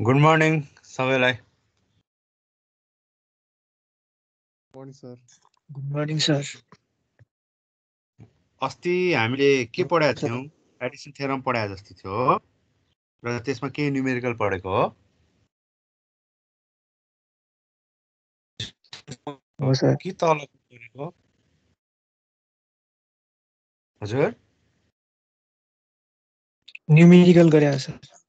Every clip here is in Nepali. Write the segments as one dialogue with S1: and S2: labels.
S1: गुड मर्निङ सबैलाई
S2: अस्ति हामीले के पढाएको थियौँ एडिसन थेरम पढाए जस्तो थियो र त्यसमा केही न्युमेरिकल पढेको
S1: हो कि तल हजुर न्युमेरिकल गरे सर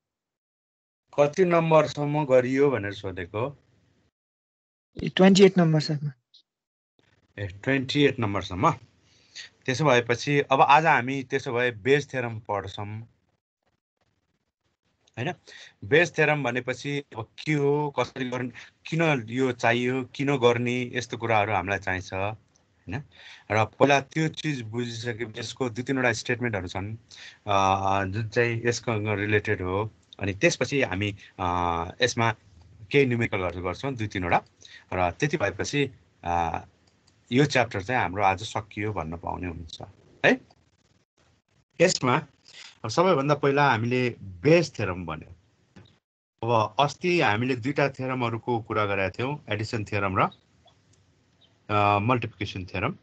S2: कति नम्बरसम्म गरियो भनेर सोधेको
S1: ट्वेन्टी एट नम्बरसम्म
S2: ए ट्वेन्टी एट नम्बरसम्म त्यसो भएपछि अब आज हामी त्यसो भए बेस थेरम पढ्छौँ होइन बेस थेरम भनेपछि अब के हो कसरी गर्ने किन यो चाहियो किन गर्ने यस्तो कुराहरू हामीलाई चाहिन्छ होइन र पहिला त्यो चिज बुझिसकेपछि यसको दुई तिनवटा स्टेटमेन्टहरू छन् जुन चाहिँ यसको रिलेटेड हो अनि त्यसपछि हामी यसमा केही न्युमेरिकलहरू गर्छौँ दुई तिनवटा र त्यति भएपछि यो च्याप्टर चाहिँ हाम्रो आज सकियो भन्न पाउने हुन्छ है यसमा सबैभन्दा पहिला हामीले बेस थेरम भन्यो अब अस्ति हामीले दुईवटा थेरमहरूको कुरा गरेका थियौँ एडिसन थेरम र मल्टिप्लिकेसन थेरम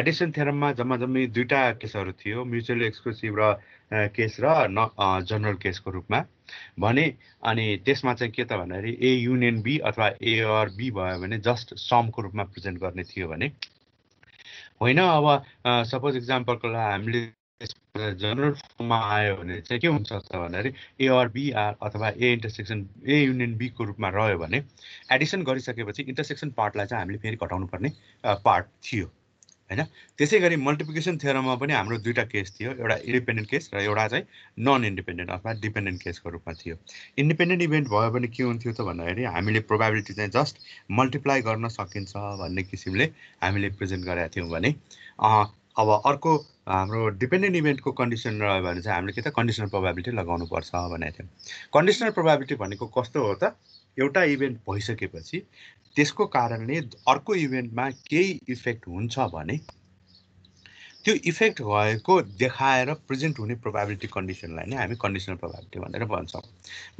S2: एडिसन थेरममा जम्मा जम्मी दुईवटा केसहरू थियो म्युचुअल एक्सक्लुसिभ र केस र न जनरल केसको रूपमा भने अनि त्यसमा चाहिँ के त भन्दाखेरि ए युनियन बी अथवा एआर बी भयो भने जस्ट समको रूपमा प्रेजेन्ट गर्ने थियो भने होइन अब सपोज इक्जाम्पलको लागि हामीले जनरल फर्ममा आयो भने चाहिँ के हुन्छ त भन्दाखेरि एआर आर अथवा ए इन्टरसेक्सन ए युनियन बीको रूपमा रह्यो भने एडिसन गरिसकेपछि इन्टरसेक्सन पार्टलाई चाहिँ हामीले फेरि घटाउनु पर्ने पार्ट थियो होइन त्यसै गरी मल्टिप्लिकेसन थ्योरममा पनि हाम्रो दुईवटा केस थियो एउटा इन्डिपेन्डेन्ट केस र एउटा चाहिँ नन इन्डिपेन्डेन्ट अथवा डिपेन्डेन्ट केसको रूपमा थियो इन्डिपेन्डेन्ट इभेन्ट भयो भने के हुन्थ्यो त भन्दाखेरि हामीले प्रोभाबिलिटी चाहिँ जस्ट मल्टिप्लाई गर्न सकिन्छ भन्ने किसिमले हामीले प्रेजेन्ट गरेका थियौँ भने अब अर्को हाम्रो डिपेन्डेन्ट इभेन्टको कन्डिसन रह्यो भने चाहिँ हामीले के त कन्डिसनल प्रोभाबिलिटी लगाउनुपर्छ भनेको थियौँ कन्डिसनल प्रोभाबिलिटी भनेको कस्तो हो त एउटा इभेन्ट भइसकेपछि त्यसको कारणले अर्को इभेन्टमा केही इफेक्ट हुन्छ भने त्यो इफेक्ट भएको देखाएर प्रेजेन्ट हुने प्रोभाबिलिटी कन्डिसनलाई नै हामी कन्डिसनल प्रोभाबिलिटी भनेर भन्छौँ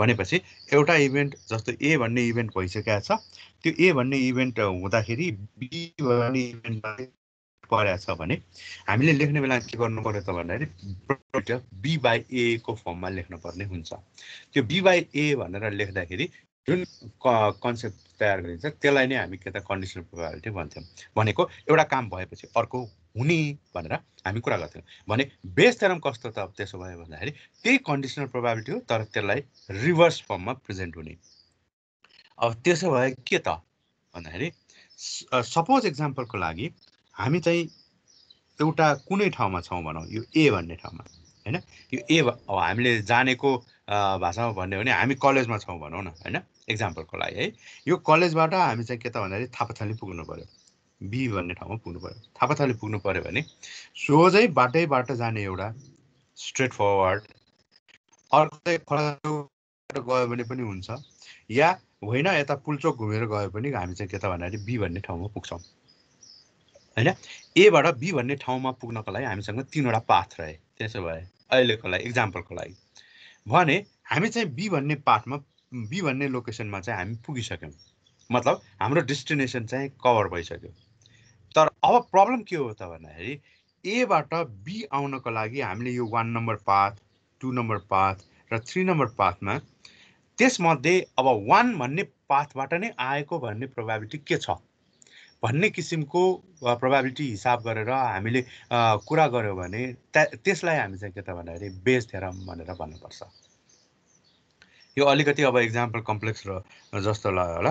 S2: भनेपछि एउटा इभेन्ट जस्तो ए भन्ने इभेन्ट भइसकेको छ त्यो ए भन्ने इभेन्ट हुँदाखेरि बी भन्ने इभेन्ट परेको छ भने हामीले लेख्ने बेला के गर्नु पऱ्यो त भन्दाखेरि बी बाई ए को फर्ममा लेख्नुपर्ने हुन्छ त्यो बी बाई ए भनेर लेख्दाखेरि जुन कन्सेप्ट तयार गरिन्छ त्यसलाई नै हामी के त कन्डिसनल प्रोभाबिलिटी भन्थ्यौँ भनेको एउटा काम भएपछि अर्को हुने भनेर हामी कुरा गर्थ्यौँ भने बेस थ्योरम कस्तो त त्यसो भयो भन्दाखेरि त्यही कन्डिसनल प्रोभाबिलिटी हो तर त्यसलाई रिभर्स फर्ममा प्रेजेन्ट हुने अब त्यसो भए के त भन्दाखेरि सपोज एक्जाम्पलको लागि हामी चाहिँ एउटा कुनै ठाउँमा छौँ भनौँ यो ए भन्ने ठाउँमा होइन यो ए हामीले जानेको भाषामा भन्यो भने हामी कलेजमा छौँ भनौँ न होइन इक्जाम्पलको लागि है यो कलेजबाट हामी चाहिँ के त भन्दाखेरि थापाथली पुग्नु पऱ्यो बी भन्ने ठाउँमा पुग्नु पऱ्यो थापाथली पुग्नु पऱ्यो भने सोझै बाटैबाट जाने एउटा स्ट्रेट फरवर्ड अर्को चाहिँ गयो भने पनि हुन्छ या होइन यता पुलचोक घुमेर गयो भने हामी चाहिँ के त भन्दाखेरि बी भन्ने ठाउँमा पुग्छौँ होइन एबाट बी भन्ने ठाउँमा पुग्नको लागि हामीसँग तिनवटा पाथ रहे त्यसो भए अहिलेको लागि इक्जाम्पलको लागि भने हामी चाहिँ बी भन्ने पाठमा बी भन्ने लोकेसनमा चाहिँ हामी पुगिसक्यौँ मतलब हाम्रो डेस्टिनेसन चाहिँ कभर भइसक्यो तर अब प्रब्लम के हो त भन्दाखेरि एबाट बी आउनको लागि हामीले यो one number path two number path र थ्री नम्बर पाथमा त्यसमध्ये अब वान भन्ने पाथबाट नै आएको भन्ने प्रोभाबिलिटी के छ भन्ने किसिमको प्रोभाबिलिटी हिसाब गरेर हामीले कुरा गऱ्यौँ भने त्यसलाई हामी चाहिँ के त भन्दाखेरि बेस थेरम भनेर भन्नुपर्छ यो अलिकति अब इक्जाम्पल कम्प्लेक्स र जस्तो लाग्यो होला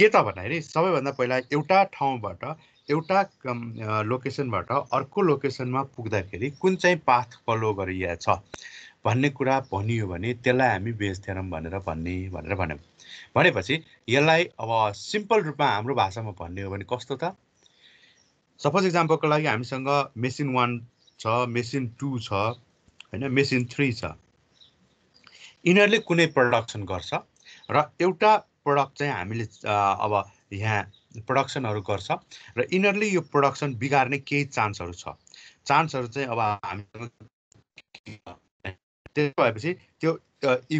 S2: के त भन्दाखेरि सबैभन्दा पहिला एउटा ठाउँबाट एउटा लोकेसनबाट अर्को लोकेसनमा पुग्दाखेरि कुन चाहिँ पाथ फलो छ भन्ने कुरा भनियो भने त्यसलाई हामी बेच्थेनौँ भनेर भन्ने भनेर भन्यौँ भनेपछि यसलाई अब सिम्पल रूपमा हाम्रो भाषामा भन्ने हो भने कस्तो त सपोज इक्जाम्पलको लागि हामीसँग मेसिन वान छ मेसिन टू छ होइन मेसिन थ्री छ यिनीहरूले कुनै प्रडक्सन गर्छ र एउटा प्रडक्ट चाहिँ हामीले अब यहाँ प्रडक्सनहरू गर्छ र यिनीहरूले यो प्रडक्सन बिगार्ने केही चान्सहरू छ चान्सहरू चाहिँ अब हामी त्यसो भएपछि त्यो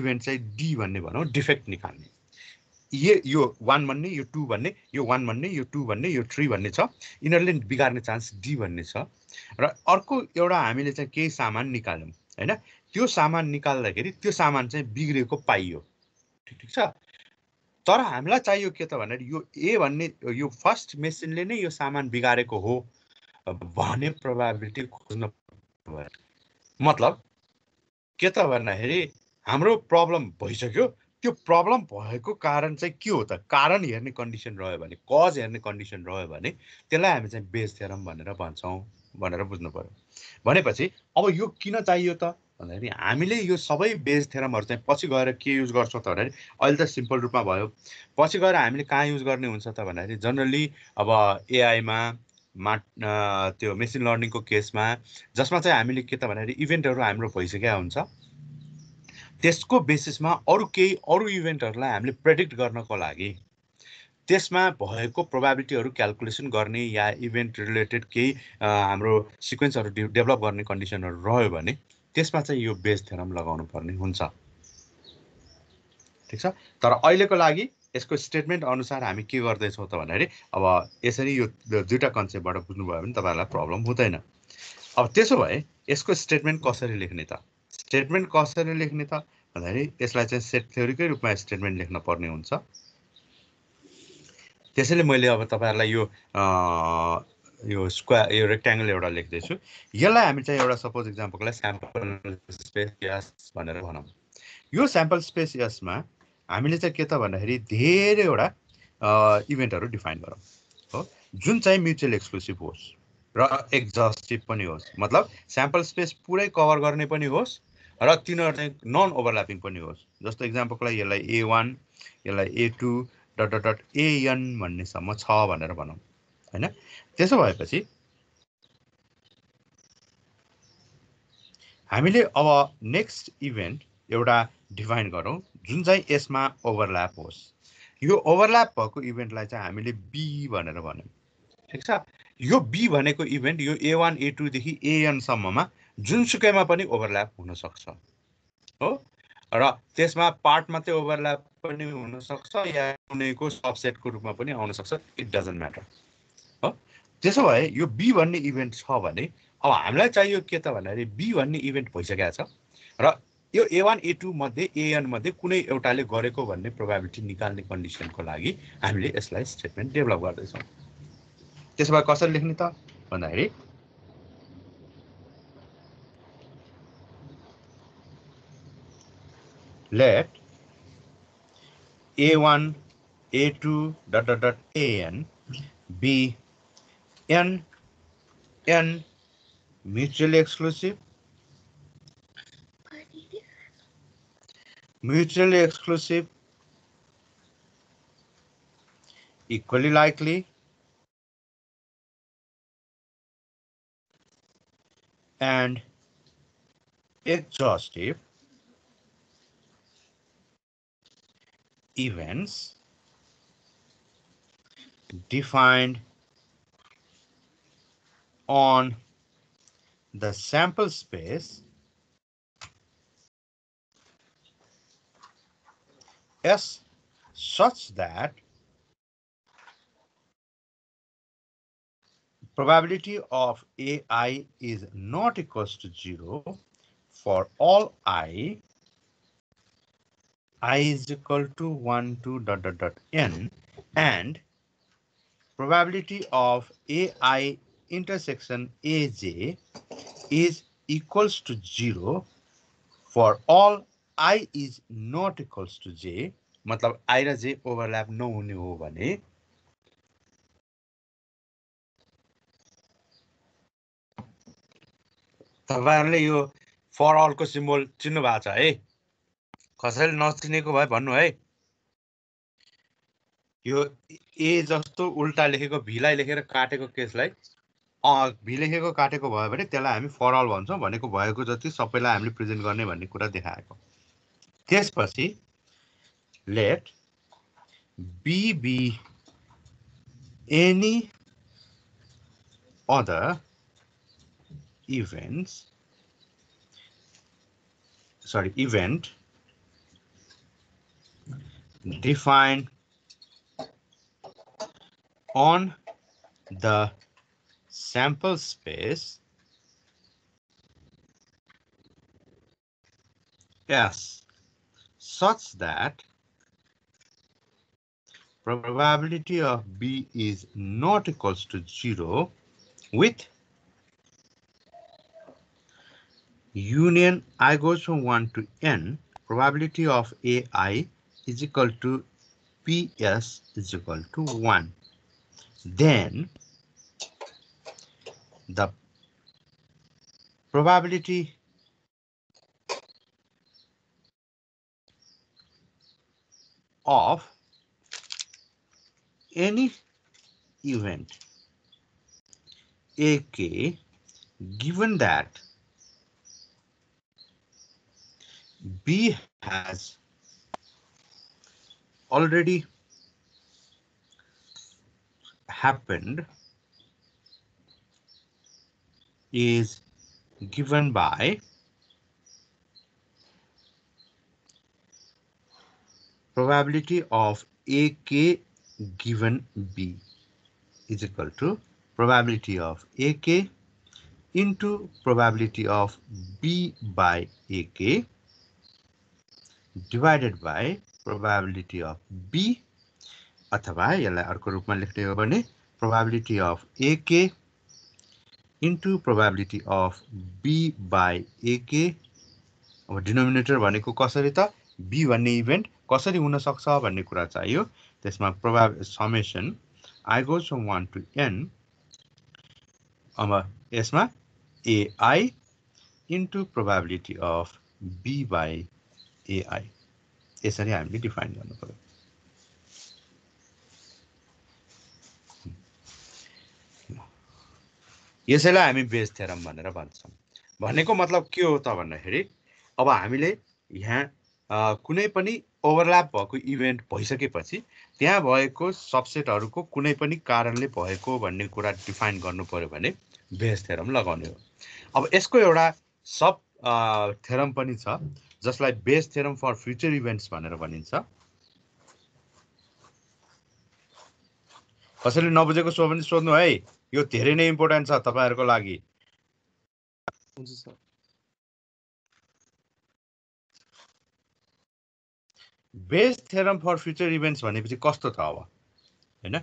S2: इभेन्ट चाहिँ डी भन्ने भनौँ डिफेक्ट निकाल्ने ये यो वान भन्ने यो टू भन्ने यो वान भन्ने यो टू भन्ने यो थ्री भन्ने छ यिनीहरूले बिगार्ने चान्स डी भन्ने छ र अर्को एउटा हामीले चाहिँ केही सामान निकाल्यौँ होइन त्यो सामान निकाल्दाखेरि त्यो सामान चाहिँ बिग्रेको पाइयो ठिक ठिक छ तर हामीलाई चाहियो के त भन्दाखेरि यो ए भन्ने यो फर्स्ट मेसिनले नै यो सामान बिगारेको हो भन्ने प्रभावलिटी खोज्न मतलब के त भन्दाखेरि हाम्रो प्रब्लम भइसक्यो त्यो प्रब्लम भएको कारण चाहिँ के हो त कारण हेर्ने कन्डिसन रह्यो भने कज हेर्ने कन्डिसन रह्यो भने त्यसलाई हामी चाहिँ बेच भनेर भन्छौँ भनेर बुझ्नु पऱ्यो भनेपछि अब यो किन चाहियो त भन्दाखेरि हामीले यो सबै बेस थेरमहरू चाहिँ पछि गएर के युज गर्छौँ त भन्दाखेरि अहिले त सिम्पल रूपमा भयो पछि गएर हामीले कहाँ युज गर्ने हुन्छ त भन्दाखेरि जनरली अब एआईमा मा त्यो मेसिन लर्निङको केसमा जसमा चाहिँ हामीले के त भन्दाखेरि इभेन्टहरू हाम्रो भइसकेका हुन्छ त्यसको बेसिसमा अरू केही अरू इभेन्टहरूलाई हामीले प्रेडिक्ट गर्नको लागि त्यसमा भएको प्रोभाबिलिटीहरू क्यालकुलेसन गर्ने या इभेन्ट रिलेटेड केही हाम्रो सिक्वेन्सहरू डेभलप गर्ने कन्डिसनहरू रह्यो भने त्यसमा चाहिँ यो बेस थेरम लगाउनु पर्ने हुन्छ ठिक छ तर अहिलेको लागि यसको स्टेटमेन्ट अनुसार हामी के गर्दैछौँ त भन्दाखेरि अब यसरी यो दुईवटा कन्सेप्टबाट बुझ्नुभयो भने तपाईँहरूलाई प्रब्लम हुँदैन अब त्यसो भए यसको स्टेटमेन्ट कसरी लेख्ने त स्टेटमेन्ट कसरी लेख्ने त भन्दाखेरि यसलाई चाहिँ सेट थ्योरीकै रूपमा स्टेटमेन्ट लेख्न पर्ने हुन्छ त्यसैले मैले अब तपाईँहरूलाई यो यो स्क्वायर यो रेक्ट्याङ्गल एउटा लेख्दैछु यसलाई हामी चाहिँ एउटा सपोज इक्जाम्पलको स्याम्पल स्पेस यस भनेर भनौँ यो स्याम्पल स्पेस यसमा हामीले चाहिँ के त भन्दाखेरि धेरैवटा इभेन्टहरू डिफाइन गरौँ हो जुन चाहिँ म्युचुअल एक्सक्लुसिभ होस् र एक्जस्टिभ पनि होस् मतलब स्याम्पल स्पेस पुरै कभर गर्ने पनि होस् र तिनीहरू चाहिँ नन ओभरल्यापिङ पनि होस् जस्तो इक्जाम्पलको लागि यसलाई ए वान यसलाई A two dot dot dot A N भन्नेसम्म छ भनेर भनौँ होइन त्यसो भएपछि हामीले अब नेक्स्ट इभेन्ट एउटा डिफाइन गरौँ जुन चाहिँ यसमा ओभरल्याप होस् यो ओभरल्याप भएको इभेन्टलाई चाहिँ हामीले बी भनेर भन्यौँ ठिक छ यो बी भनेको इभेन्ट यो ए वान ए टूदेखि एएनसम्ममा जुनसुकैमा पनि ओभरल्याप हुनसक्छ हो र त्यसमा पार्ट मात्रै ओभरल्याप पनि हुनसक्छ या कुनैको सबसेटको रूपमा पनि आउनसक्छ इट डजन्ट म्याटर त्यसो भए यो बी भन्ने इभेन्ट छ भने अब हामीलाई चाहियो के त भन्दाखेरि बी भन्ने इभेन्ट भइसकेको छ र यो ए वान ए टू मध्ये एएन मध्ये कुनै एउटाले गरेको भन्ने प्रोभाबिलिटी निकाल्ने कन्डिसनको लागि हामीले यसलाई स्टेटमेन्ट डेभलप गर्दैछौँ त्यसो भए कसरी लेख्ने त भन्दाखेरि let A one A two dot dot A N B and and mutually exclusive mutually exclusive equally likely and exhaustive events defined on the sample space S such that probability of AI is not equals to zero for all I i is equal to 1 to dot dot dot n and probability of ai intersection AJ is equals to 0 for all i is not equals to j मतलब i र j overlap नहुने हो भने तपाईँहरूले यो फर अलको सिम्बोल चिन्नु भएको छ है कसैले नचिनेको भए भन्नु है यो ए जस्तो उल्टा लेखेको भिलाई लेखेर काटेको केसलाई भिलेखेको काटेको भयो भने त्यसलाई हामी फरल भन्छौँ भनेको भएको जति सबैलाई हामीले प्रेजेन्ट गर्ने भन्ने कुरा देखाएको त्यसपछि let B B any other events sorry event define on the sample space S such that probability of B is not equals to zero with union i goes from 1 to n probability of ai is equal to ps is equal to 1 then the probability of any event AK given that B has already happened is given by probability of AK given B is equal to probability of AK into probability of B by AK divided by probability of B. अथवा यसलाई अर्को रूपमा लेख्ने हो भने probability of A K into probability of B by A K अब डिनोमिनेटर भनेको कसरी त बी भन्ने इभेन्ट कसरी हुनसक्छ भन्ने कुरा चाहियो त्यसमा प्रभा summation I goes from one to N अब यसमा A I into probability of B by A I यसरी हामीले डिफाइन गर्नु पऱ्यो यसैलाई हामी बेस थेरम भनेर भन्छौँ भनेको मतलब के हो त भन्दाखेरि अब हामीले यहाँ कुनै पनि ओभरल्याप भएको इभेन्ट भइसकेपछि त्यहाँ भएको सबसेटहरूको कुनै पनि कारणले भएको भन्ने कुरा डिफाइन गर्नु पऱ्यो भने बेस थेरम लगाउने हो अब यसको एउटा सब थेरम पनि छ जसलाई Bayes theorem for future events भनेर भनिन्छ कसैले नबुझेको छ भने सोध्नु है यो धेरै नै इम्पोर्टेन्ट छ तपाईँहरूको लागि हुन्छ best theorem for future events भनेपछि कस्तो छ अब होइन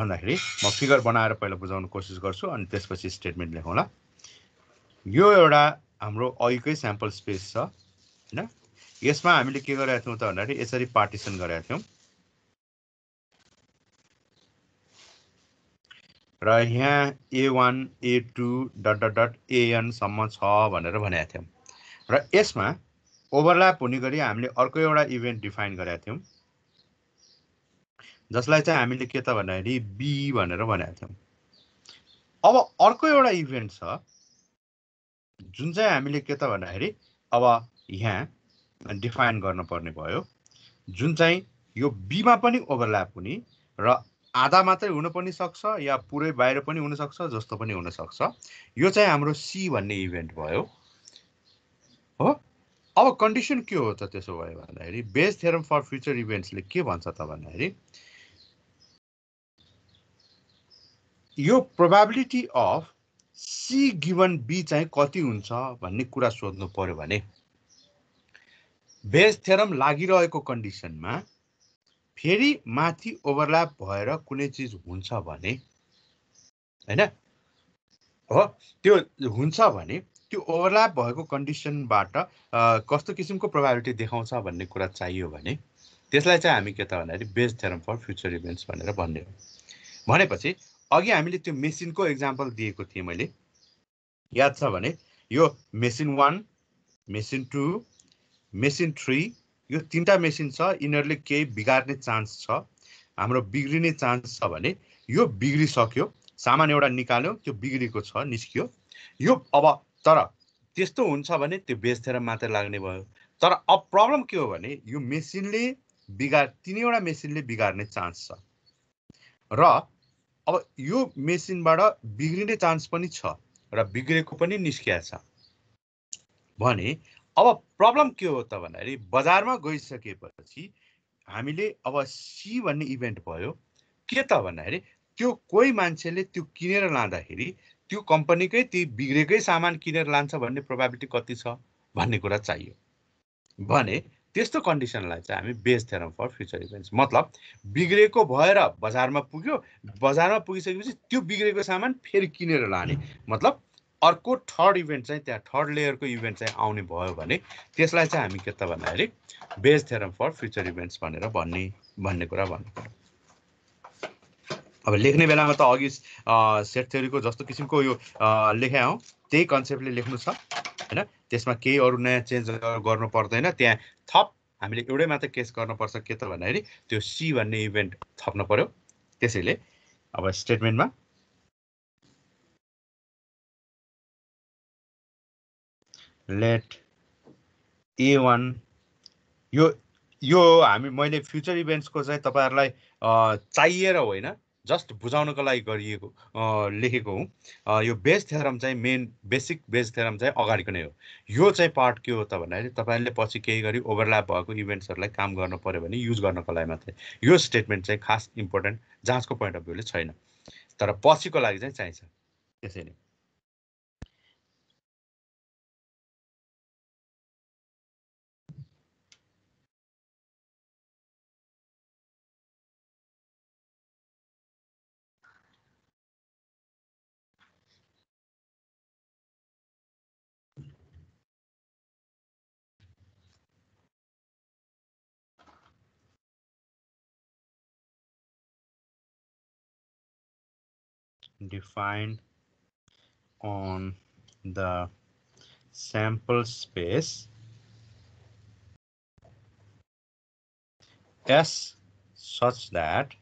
S2: भन्दाखेरि म फिगर बनाएर पहिला बुझाउनु कोसिस गर्छु अनि त्यसपछि स्टेटमेन्ट लेखौँला यो एउटा हाम्रो अहिलेकै स्याम्पल स्पेस छ होइन यसमा हामीले के गरेका थियौँ त भन्दाखेरि यसरी पार्टिसन गरेका थियौँ र यहाँ A one A two dot dot dot एएनसम्म छ भनेर भनेका थियौँ र यसमा ओभरल्याप हुने गरी हामीले अर्को एउटा इभेन्ट डिफाइन गरेका थियौँ जसलाई चाहिँ हामीले के त भन्दाखेरि बी भनेर भनेका थियौँ अब अर्को एउटा इभेन्ट छ जुन चाहिँ हामीले के त भन्दाखेरि अब यहाँ डिफाइन गर्नुपर्ने भयो जुन चाहिँ यो बीमा पनि ओभरल्याप हुने र आधा मात्रै हुन पनि सक्छ या पुरै बाहिर पनि हुनसक्छ जस्तो पनि हुनसक्छ यो चाहिँ हाम्रो सी भन्ने इभेन्ट भयो हो अब कन्डिसन के हो त त्यसो भयो भन्दाखेरि बेस थेरम फर फ्युचर इभेन्ट्सले के भन्छ त भन्दाखेरि यो probability of C given B चाहिँ कति हुन्छ भन्ने कुरा सोध्नु पऱ्यो भने बेस थेरम लागिरहेको कन्डिसनमा फेरि माथि ओभरल्याप भएर कुनै चिज हुन्छ भने होइन हो त्यो हुन्छ भने त्यो ओभरल्याप भएको कन्डिसनबाट कस्तो किसिमको प्रोभाबिलिटी देखाउँछ भन्ने कुरा चाहियो भने त्यसलाई चाहिँ हामी के त भन्दाखेरि best theorem for future events भनेर भन्ने हो भनेपछि अघि हामीले त्यो मेसिनको इक्जाम्पल दिएको थिएँ मैले याद छ भने यो machine one machine two machine three यो तिनवटा मेसिन छ यिनीहरूले केही बिगार्ने चान्स छ हाम्रो बिग्रिने चान्स छ भने यो बिग्रिसक्यो सामान एउटा निकाल्यो त्यो बिग्रेको छ निस्कियो यो अब तर त्यस्तो हुन्छ भने त्यो बेच्थेर मात्र लाग्ने भयो तर अब प्रब्लम के हो भने यो मेसिनले बिगार तिनैवटा मेसिनले बिगार्ने चान्स छ र अब यो मेसिनबाट बिग्रिने चान्स पनि छ र बिग्रेको पनि निस्किया छ भने अब प्रब्लम के हो त भन्दाखेरि बजारमा गइसकेपछि हामीले अब सी भन्ने इभेन्ट भयो के त भन्दाखेरि त्यो कोही मान्छेले त्यो किनेर लाँदाखेरि त्यो कम्पनीकै त्यही बिग्रेकै सामान किनेर लान्छ भन्ने प्रोभाबिलिटी कति छ भन्ने कुरा चाहियो भने त्यस्तो कन्डिसनलाई चाहिँ हामी Bayes theorem for future events मतलब बिग्रेको भएर बजारमा पुग्यो बजारमा पुगिसकेपछि त्यो बिग्रेको सामान फेरि किनेर लाने मतलब अर्को थर्ड इभेन्ट चाहिँ त्यहाँ थर्ड लेयरको इभेन्ट चाहिँ आउने भयो भने त्यसलाई चाहिँ हामी के त भन्दाखेरि Bayes theorem for future events भनेर भन्ने भन्ने कुरा भन्नु अब लेख्ने बेलामा त अघि सेट थ्योरीको जस्तो किसिमको यो लेखे हौ त्यही कन्सेप्टले लेख्नु छ होइन त्यसमा केही अरू नयाँ चेन्ज गर्नु पर्दैन त्यहाँ थप हामीले एउटै मात्र केस गर्नुपर्छ के त भन्दाखेरि त्यो सी भन्ने इभेन्ट थप्नु पऱ्यो त्यसैले अब स्टेटमेन्टमा लेट ए वान यो यो हामी मैले फ्युचर इभेन्ट्सको चाहिँ तपाईँहरूलाई चाहिएर होइन जस्ट बुझाउनको लागि गरिएको लेखेको हुँ यो बेस थ्योरम चाहिँ मेन बेसिक बेस थ्योरम चाहिँ अगाडिको नै हो यो चाहिँ पार्ट के हो त भन्दाखेरि तपाईँले पछि केही गरी ओभरल्याप भएको इभेन्ट्सहरूलाई काम गर्नु पऱ्यो भने युज गर्नको लागि मात्रै यो स्टेटमेन्ट चाहिँ खास इम्पोर्टेन्ट जाँचको पोइन्ट अफ भ्यूले छैन तर पछिको लागि चाहिँ चाहिन्छ त्यसैले defined on the sample space S such that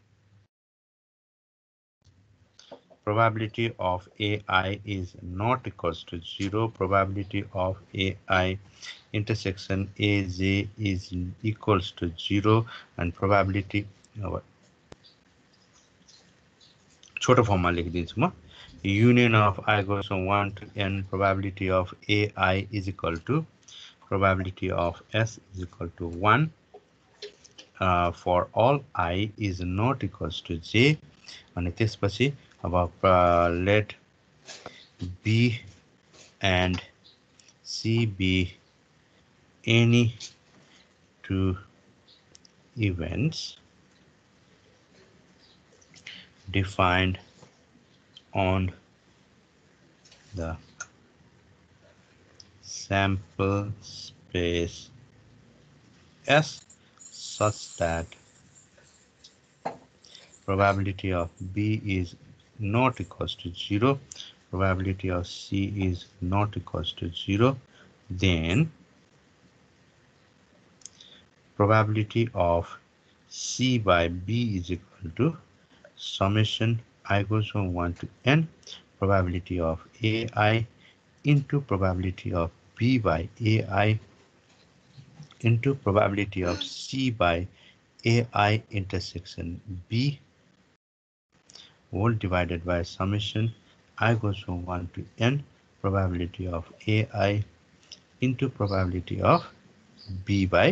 S2: probability of AI is not equals to zero, probability of AI intersection AZ is equals to zero, and probability of छोटो फर्ममा लेखिदिन्छु म union of I goes one to N probability of A I is equal to probability of S is equal to one for all I is not equals to J अनि त्यसपछि अब let B and C be any two events defined on the sample space S such that probability of B is not equals to 0, probability of C is not equals to 0, then probability of C by B is equal to summation i goes from 1 to n probability of ai into probability of b by ai into probability of c by ai intersection b whole divided by summation i goes from 1 to n probability of ai into probability of b by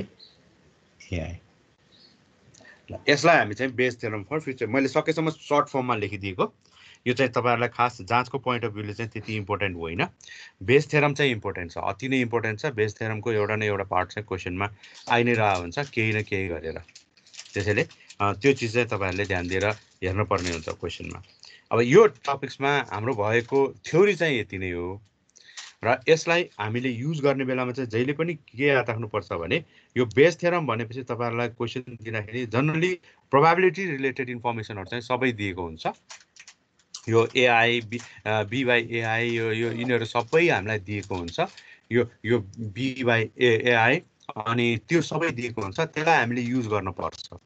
S2: ai यसलाई हामी चाहिँ बेस थेरम फर फ्युचर मैले सकेसम्म सर्ट फर्ममा लेखिदिएको यो चाहिँ तपाईँहरूलाई खास जाँचको पोइन्ट अफ भ्यूले चाहिँ त्यति इम्पोर्टेन्ट होइन बेस थेरम चाहिँ इम्पोर्टेन्ट छ अति नै इम्पोर्टेन्ट छ बेस थेरमको एउटा न एउटा पार्ट चाहिँ क्वेसनमा आइ नै रह हुन्छ केही न केही गरेर त्यसैले त्यो चिज चाहिँ तपाईँहरूले ध्यान दिएर हेर्नुपर्ने हुन्छ क्वेसनमा अब यो टपिक्समा हाम्रो भएको थ्योरी चाहिँ यति नै हो र यसलाई हामीले युज गर्ने बेलामा चाहिँ जहिले पनि के याद राख्नुपर्छ भने यो बेस थेरम भनेपछि तपाईँहरूलाई क्वेसन दिँदाखेरि जनरली प्रोभाबिलिटी रिलेटेड इन्फर्मेसनहरू चाहिँ सबै दिएको हुन्छ यो एआई बी बिवाई एआई यो यो यिनीहरू सबै हामीलाई दिएको हुन्छ यो यो बिवाई एआई अनि त्यो सबै दिएको हुन्छ त्यसलाई हामीले युज गर्नुपर्छ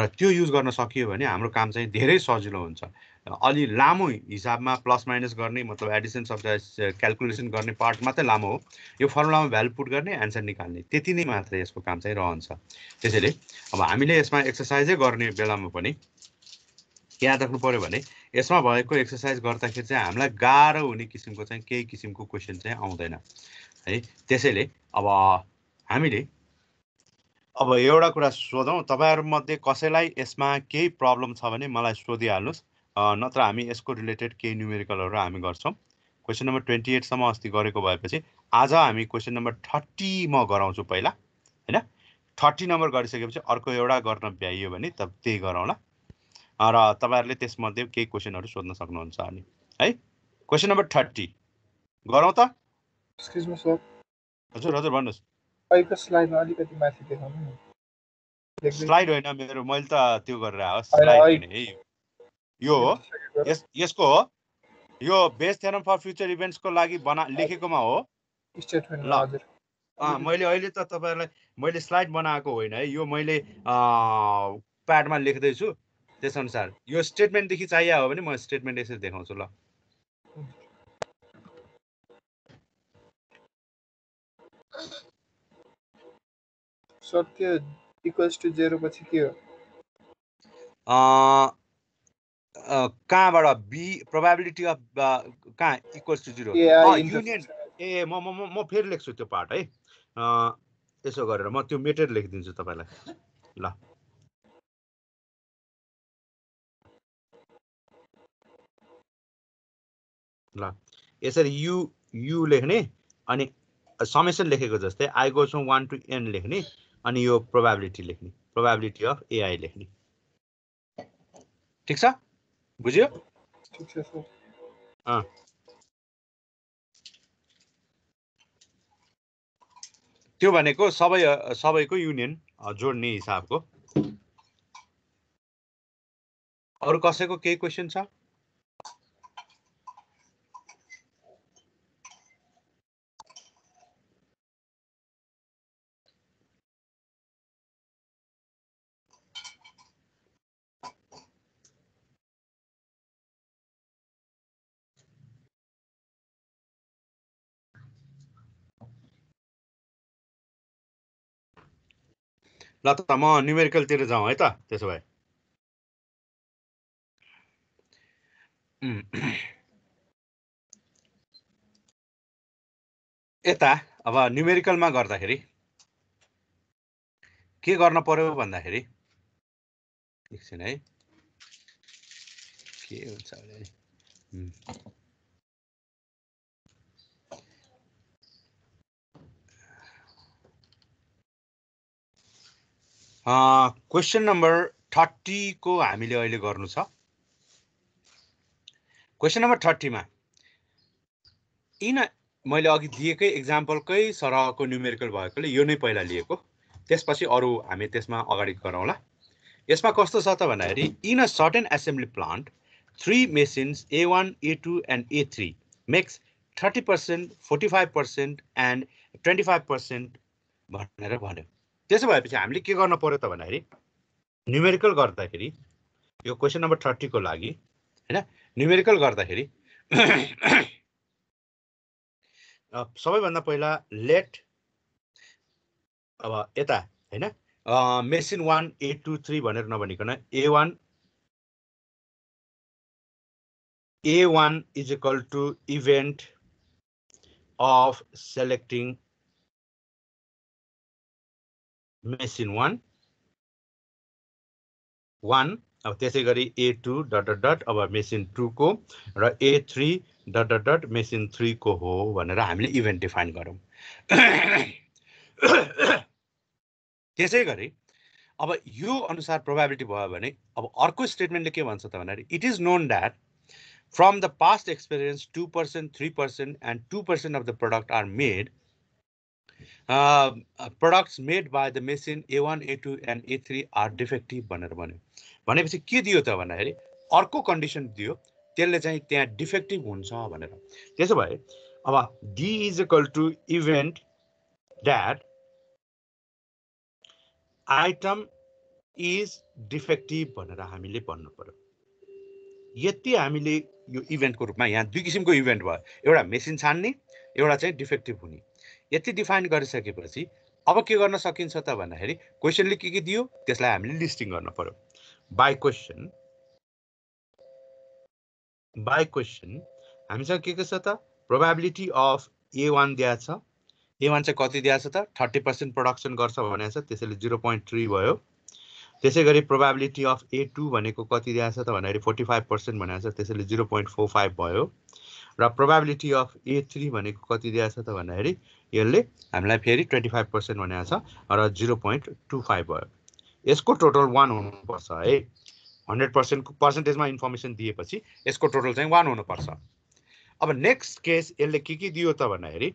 S2: र त्यो युज गर्न सकियो भने हाम्रो काम चाहिँ धेरै सजिलो हुन्छ अलि लामो हिसाबमा प्लस माइनस गर्ने मतलब एडिसन सब क्यालकुलेसन गर्ने पार्ट मात्रै लामो हो यो फर्मुलामा भ्यालु पुट गर्ने एन्सर निकाल्ने त्यति नै मात्रै यसको काम चाहिँ रहन्छ त्यसैले अब हामीले यसमा एक्सर्साइजै गर्ने बेलामा पनि याद राख्नु पऱ्यो भने यसमा भएको एक्सर्साइज गर्दाखेरि चाहिँ हामीलाई गाह्रो हुने किसिमको चाहिँ केही किसिमको क्वेसन चाहिँ आउँदैन है त्यसैले अब हामीले अब एउटा कुरा सोधौँ तपाईँहरूमध्ये कसैलाई यसमा केही प्रब्लम छ भने मलाई सोधिहाल्नुहोस् नत्र हामी यसको रिलेटेड केही न्युमेरिकलहरू हामी गर्छौँ क्वेसन नम्बर ट्वेन्टी एटसम्म अस्ति गरेको भएपछि आज हामी क्वेसन नम्बर थर्टी म गराउँछु पहिला होइन थर्टी नम्बर गरिसकेपछि अर्को एउटा गर्न भ्याइयो भने त त्यही गरौँला र तपाईँहरूले त्यसमध्ये केही क्वेसनहरू सोध्न सक्नुहुन्छ अनि है क्वेसन नम्बर थर्टी गरौँ त हजुर हजुर भन्नुहोस् स्लाइड होइन मेरो मैले त त्यो गरेर यो हो यस यसको हो यो बेस थ्योरम फर फ्युचर इभेन्ट्सको लागि बना लेखेकोमा हो स्टेटमेन्ट हजुर मैले अहिले त तपाईँहरूलाई मैले स्लाइड बनाएको होइन है यो मैले प्याडमा लेख्दैछु त्यसअनुसार यो स्टेटमेन्टदेखि चाहियो हो भने म स्टेटमेन्ट यसरी देखाउँछु ल
S1: सर त्यो इक्वल्स टु जेरो पछि के
S2: हो कहाँबाट बी प्रोभाबिलिटी अफ कहाँ equals to zero union A म म म फेरि लेख्छु त्यो पार्ट है यसो गरेर म त्यो मेटेर लेखिदिन्छु तपाईँलाई ल ल यसरी यु यु लेख्ने अनि समेसन लेखेको जस्तै आई गोसो वान टु एन लेख्ने अनि यो प्रोभाबिलिटी लेख्ने प्रोभाबिलिटी अफ एआई लेख्ने ठिक छ बुझ्यो त्यो भनेको सबै सबैको युनियन जोड्ने हिसाबको अरू कसैको केही क्वेसन छ
S1: ल त म न्युमेरिकलतिर जाउँ है त त्यसो भए
S2: यता अब न्युमेरिकलमा गर्दाखेरि के गर्न पर्यो भन्दाखेरि एकछिन है के हुन्छ भने क्वेसन नम्बर थर्टीको हामीले अहिले गर्नु छ क्वेसन नम्बर थर्टीमा इन मैले अघि दिएकै इक्जाम्पलकै सरहको न्युमेरिकल भएकोले यो नै पहिला लिएको त्यसपछि अरू हामी त्यसमा अगाडि गरौँला यसमा कस्तो छ त भन्दाखेरि in a certain assembly plant three machines A one A two and A three makes thirty percent forty five percent and twenty five percent भनेर भन्यो त्यसो भएपछि हामीले के गर्नु पऱ्यो त भन्दाखेरि न्युमेरिकल गर्दाखेरि यो क्वेसन नम्बर थर्टीको लागि होइन न्युमेरिकल गर्दाखेरि सबैभन्दा पहिला लेट अब यता होइन machine one A two three भनेर नभनिकन A one A one is equal to event of selecting
S1: machine one
S2: one अब त्यसै गरी A two dot dot dot अब मेसिन टूको र A three dot dot dot machine थ्रीको हो भनेर हामीले इभेन्ट डिफाइन गरौँ त्यसै गरी अब यो अनुसार प्रोभाबिलिटी भयो भने अब अर्को स्टेटमेन्टले के भन्छ त भन्दाखेरि it is known that from the past experience two percent three percent and two percent of the product are made products made by the machine A one A two and A three are defective भनेर भन्यो भनेपछि के दियो त भन्दाखेरि अर्को कन्डिसन दियो त्यसले चाहिँ त्यहाँ डिफेक्टिभ हुन्छ भनेर त्यसो भए अब D is equal to event that item is defective भनेर हामीले भन्नु पऱ्यो यति हामीले यो इभेन्टको रूपमा यहाँ दुई किसिमको इभेन्ट भयो एउटा मेसिन छान्ने एउटा चाहिँ डिफेक्टिभ हुने यति डिफाइन गरिसकेपछि अब के गर्न सकिन्छ त भन्दाखेरि क्वेसनले के के दियो त्यसलाई हामीले लिस्टिङ गर्न पऱ्यो बाई क्वेसन बाई क्वेसन हामीसँग के के छ त प्रोभाबिलिटी अफ ए वान छ ए वान चाहिँ कति छ त थर्टी पर्सेन्ट प्रोडक्सन गर्छ भनेको छ त्यसैले जिरो पोइन्ट थ्री भयो त्यसै गरी प्रोभाबिलिटी अफ ए टू भनेको कति छ त भन्दाखेरि फोर्टी फाइभ पर्सेन्ट भनेको छ त्यसैले जिरो पोइन्ट फोर फाइभ भयो र प्रोभाबिलिटी अफ ए थ्री भनेको कति छ त भन्दाखेरि यसले हामीलाई फेरि ट्वेन्टी फाइभ पर्सेन्ट भनेको छ र जिरो पोइन्ट टू फाइभ भयो यसको टोटल वान हुनुपर्छ है हन्ड्रेड पर्सेन्टको पर्सेन्टेजमा इन्फर्मेसन दिएपछि यसको टोटल चाहिँ वान हुनुपर्छ अब नेक्स्ट केस यसले के के दियो त भन्दाखेरि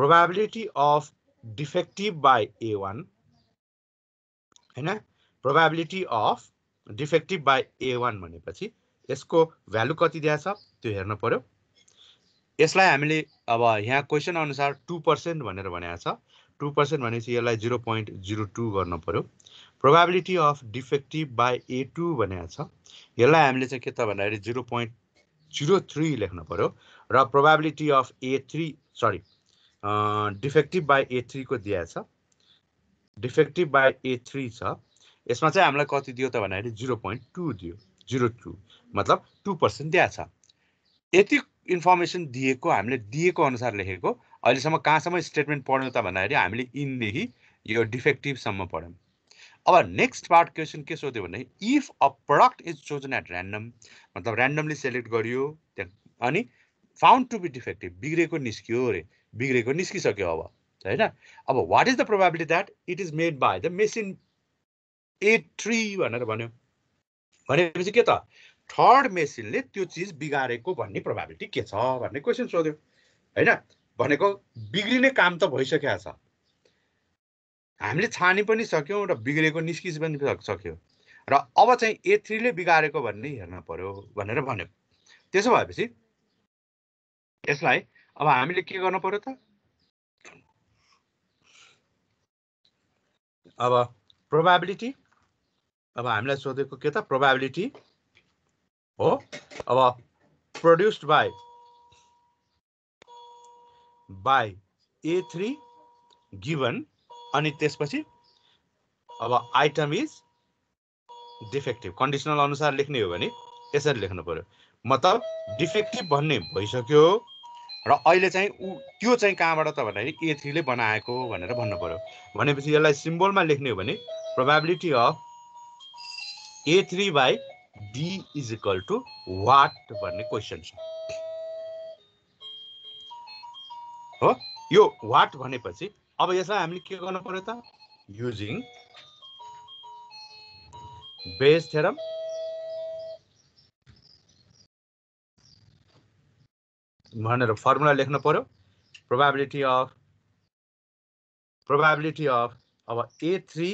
S2: probability of defective by A one होइन probability of defective by A one भनेपछि यसको भ्यालु कति दिएछ त्यो हेर्नु पऱ्यो यसलाई हामीले अब यहाँ क्वेसन अनुसार टु पर्सेन्ट भनेर भनेको छ टु पर्सेन्ट भनेपछि यसलाई जिरो पोइन्ट जिरो टू गर्नु पऱ्यो probability of defective by A two भनेको छ यसलाई हामीले चाहिँ के त भन्दाखेरि जिरो पोइन्ट जिरो थ्री लेख्नु पऱ्यो र probability of A three sorry defective by A थ्रीको दिया छ डिफेक्टिभ बाई ए थ्री छ यसमा चाहिँ हामीलाई कति दियो त भन्दाखेरि जिरो पोइन्ट टू दियो जिरो टू मतलब टू पर्सेन्ट दिया छ यति इन्फर्मेसन दिएको हामीले दिएको अनुसार लेखेको अहिलेसम्म कहाँसम्म स्टेटमेन्ट पढ्यौँ त भन्दाखेरि हामीले इनदेखि यो डिफेक्टिभसम्म पढ्यौँ अब नेक्स्ट पार्ट क्वेसन के सोध्यो भने if a product is chosen at random मतलब ऱ्यान्डमली सेलेक्ट गरियो त्यहाँ अनि फाउन्ड टु बी डिफेक्टिभ बिग्रेको निस्कियो अरे बिग्रेको निस्किसक्यो अब होइन अब what is the probability that it is made by the machine A three भनेर भन्यो भनेपछि के त थर्ड मेसिनले त्यो चिज बिगारेको भन्ने प्रोभाबिलिटी के छ भन्ने क्वेसन सोध्यो होइन भनेको बिग्रिने काम त भइसकेको छ हामीले छानी पनि सक्यौँ र बिग्रेको निस्किस पनि सक्यो र अब चाहिँ ए थ्रीले बिगारेको भन्ने हेर्न पर्यो भनेर भन्यो त्यसो भएपछि यसलाई अब हामीले के गर्नु पर्यो त अब प्रोभाबिलिटी अब हामीलाई सोधेको के त प्रोभाबिलिटी हो अब produced by by A three given अनि त्यसपछि अब आइटम इज डिफेक्टिभ कन्डिसनल अनुसार लेख्ने हो भने यसरी लेख्नु पऱ्यो मतलब डिफेक्टिभ भन्ने भइसक्यो र अहिले चाहिँ ऊ त्यो चाहिँ कहाँबाट त भन्दाखेरि ए थ्रीले बनाएको भनेर भन्नु पऱ्यो भनेपछि यसलाई सिम्बोलमा लेख्ने हो भने probability of A three by D is equal to what भन्ने क्वेसन छ हो यो वाट भनेपछि अब यसलाई हामीले के गर्नु पर्यो त युजिङ बेस थेरम भनेर फर्मुला लेख्नु पर्यो प्रोभाबिलिटी अफ प्रोभाबिलिटी अफ अब A three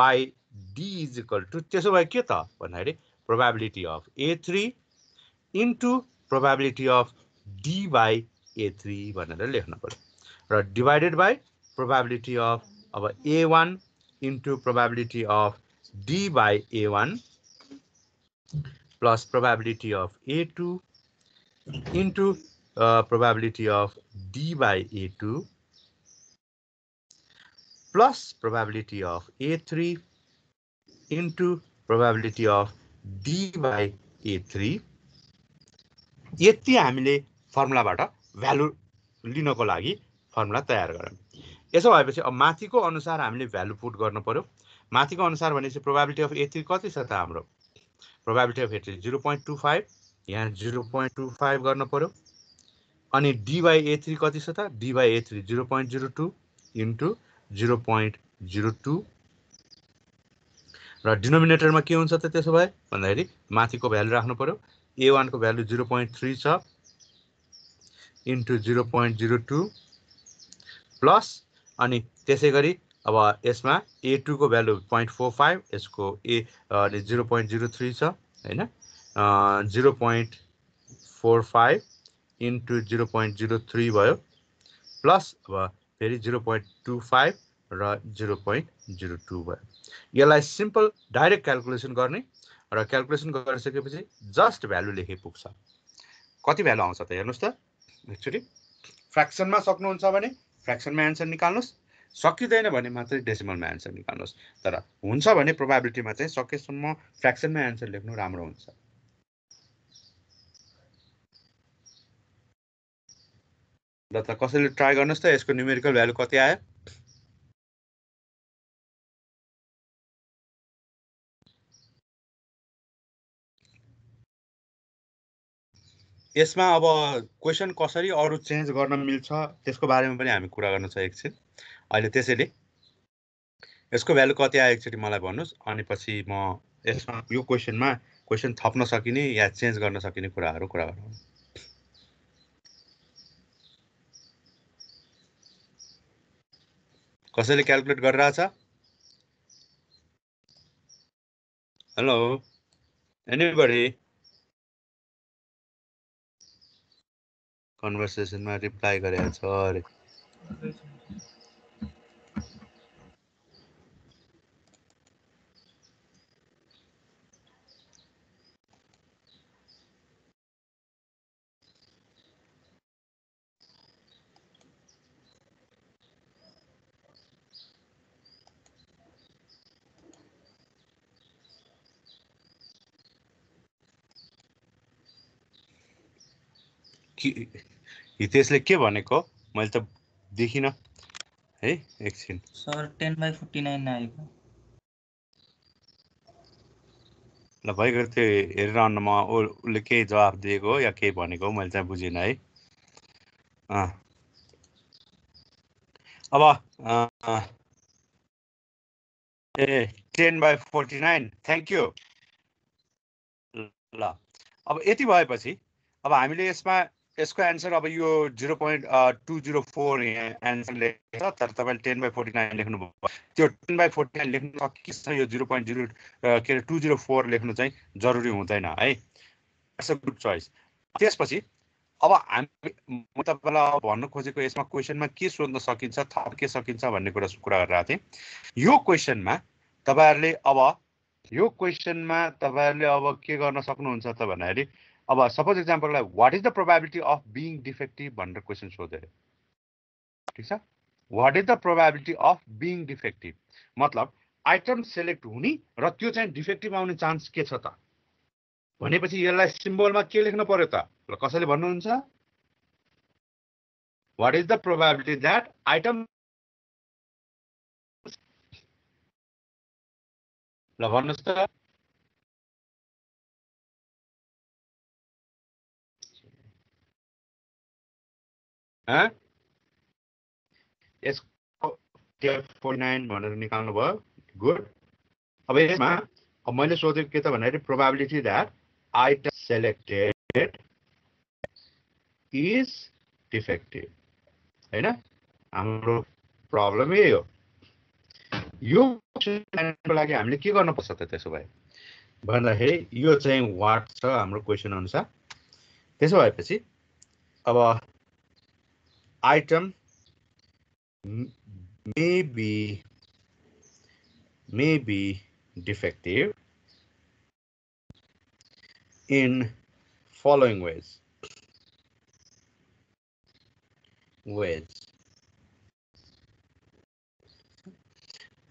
S2: by D is equal to त्यसो भए के त भन्दाखेरि probability of A3 into probability of D by A3 भनेर लेख्न पर्यो र divided by probability of अब A1 into probability of D by A1 plus probability of A2 into uh, probability of D by A2 plus probability of A3 into probability of D by A three यति हामीले फर्मुलाबाट भ्यालु लिनको लागि फर्मुला तयार गरौँ यसो भएपछि अब माथिको अनुसार हामीले भ्यालु पुट गर्नु पऱ्यो माथिको अनुसार भनेपछि प्रोभाबिलिटी अफ ए थ्री कति छ त हाम्रो probability of A three zero point two five यहाँ जिरो पोइन्ट टू फाइभ गर्नु पऱ्यो अनि डी बाई ए थ्री कति छ त D by A three zero point zero two into zero point zero two र डिनोमिनेटरमा के हुन्छ त त्यसो भए भन्दाखेरि माथिको भ्यालु राख्नु पऱ्यो ए वानको भ्यालु जिरो पोइन्ट थ्री छ into zero point zero two plus अनि त्यसै गरी अब यसमा ए टूको भ्यालु पोइन्ट फोर फाइभ यसको A zero point zero three छ होइन zero point four five into zero point zero three भयो प्लस अब फेरि जिरो पोइन्ट टू फाइभ र जिरो पोइन्ट जिरो टू भयो यसलाई सिम्पल डाइरेक्ट क्यालकुलेसन गर्ने र क्यालकुलेसन गरिसकेपछि जस्ट भ्यालु लेखे पुग्छ कति भ्यालु आउँछ त हेर्नुहोस् त एक्चुली फ्रेक्सनमा सक्नुहुन्छ भने फ्रेक्सनमा एन्सर निकाल्नुहोस् सकिँदैन भने मात्रै डेसिमलमा एन्सर निकाल्नुहोस् तर हुन्छ भने प्रोभाबिलिटीमा चाहिँ सकेसम्म फ्रेक्सनमा एन्सर लेख्नु राम्रो हुन्छ ल त कसैले ट्राई गर्नुहोस् त यसको न्युमेरिकल भ्यालु कति आयो यसमा अब क्वेसन कसरी अरू चेन्ज गर्न मिल्छ त्यसको बारेमा पनि हामी कुरा गर्नु छ एकछिन अहिले त्यसैले यसको भ्यालु कति आयो एकचोटि मलाई भन्नुहोस् अनि पछि म यसमा यो क्वेसनमा क्वेसन थप्न सकिने या चेन्ज गर्न सकिने कुराहरू कुरा गरौँ कसैले क्यालकुलेट गरिरहेछ हेलो एनिबडी कन्भर्सेसनमा रिप्लाई गरेको छ अरे कि हितेशले के भनेको मैले त देखिनँ है एकछिन
S1: sir ten by forty nine आएको
S2: ल भइगयो त्यो म उसले केही जवाब दिएको या केही भनेको मैले चाहिँ बुझिनँ है अब ए ten by forty nine thank you ल अब यति भएपछि अब हामीले यसमा यसको एन्सर अब यो zero point two zero four answer लेखेको छ तर तपाईँले टेन बाई फोर्टी नाइन लेख्नुभयो त्यो टेन बाई फोर्टी नाइन लेख्नु सकिन्छ यो जिरो पोइन्ट जिरो के अरे टू जिरो फोर लेख्नु चाहिँ जरुरी हुँदैन है इट्स अ गुड चोइस त्यसपछि अब हामी म तपाईँलाई भन्न खोजेको यसमा क्वेसनमा के सोध्न सकिन्छ थप के सकिन्छ भन्ने कुरा कुरा गरेर थिएँ यो क्वेसनमा तपाईँहरूले अब यो क्वेसनमा तपाईँहरूले अब के गर्न सक्नुहुन्छ त भन्दाखेरि अब सपोज एक्जाम्पललाई what is the probability of being defective भनेर क्वेसन सोध्यो अरे ठिक छ what is the probability of being defective मतलब आइटम सेलेक्ट हुने र त्यो चाहिँ डिफेक्टिभ आउने चान्स के छ त भनेपछि यसलाई सिम्बलमा के लेख्नु पर्यो त ल कसैले भन्नुहुन्छ what is the probability that
S1: item ल भन्नुहोस् त ह
S2: यसको फोर्टी भनेर निकाल्नु भयो गुड अब यसमा अब मैले सोधेको के त भन्दाखेरि probability that item selected is defective होइन हाम्रो प्रब्लम यही हो यो लागि हामीले के गर्नुपर्छ त त्यसो भए भन्दाखेरि यो चाहिँ वाट छ हाम्रो क्वेसन अनुसार त्यसो भएपछि अब item may be may be defective in following ways ways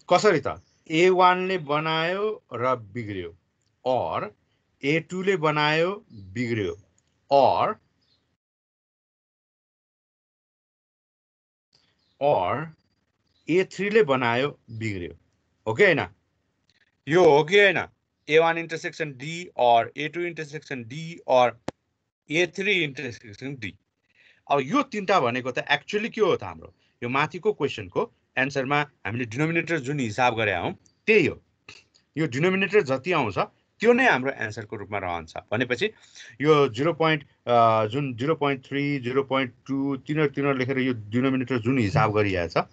S2: kasari a1 le banayo ra bigryo or a2 le banayo bigryo or or A थ्रीले बनायो बिग्रियो हो कि होइन यो हो कि होइन A one intersection D or A two intersection D or A three intersection D अब यो तिनवटा भनेको त एक्चुली के हो त हाम्रो यो माथिको क्वेसनको एन्सरमा हामीले डिनोमिनेटर जुन हिसाब गरे हौँ त्यही हो यो डिनोमिनेटर जति आउँछ त्यो नै हाम्रो एन्सरको रूपमा रहन्छ भनेपछि यो जिरो पोइन्ट जुन zero point three zero point two तिनीहरू तिनीहरू लेखेर यो डिनोमिनेटर जुन हिसाब गरिहाल्छ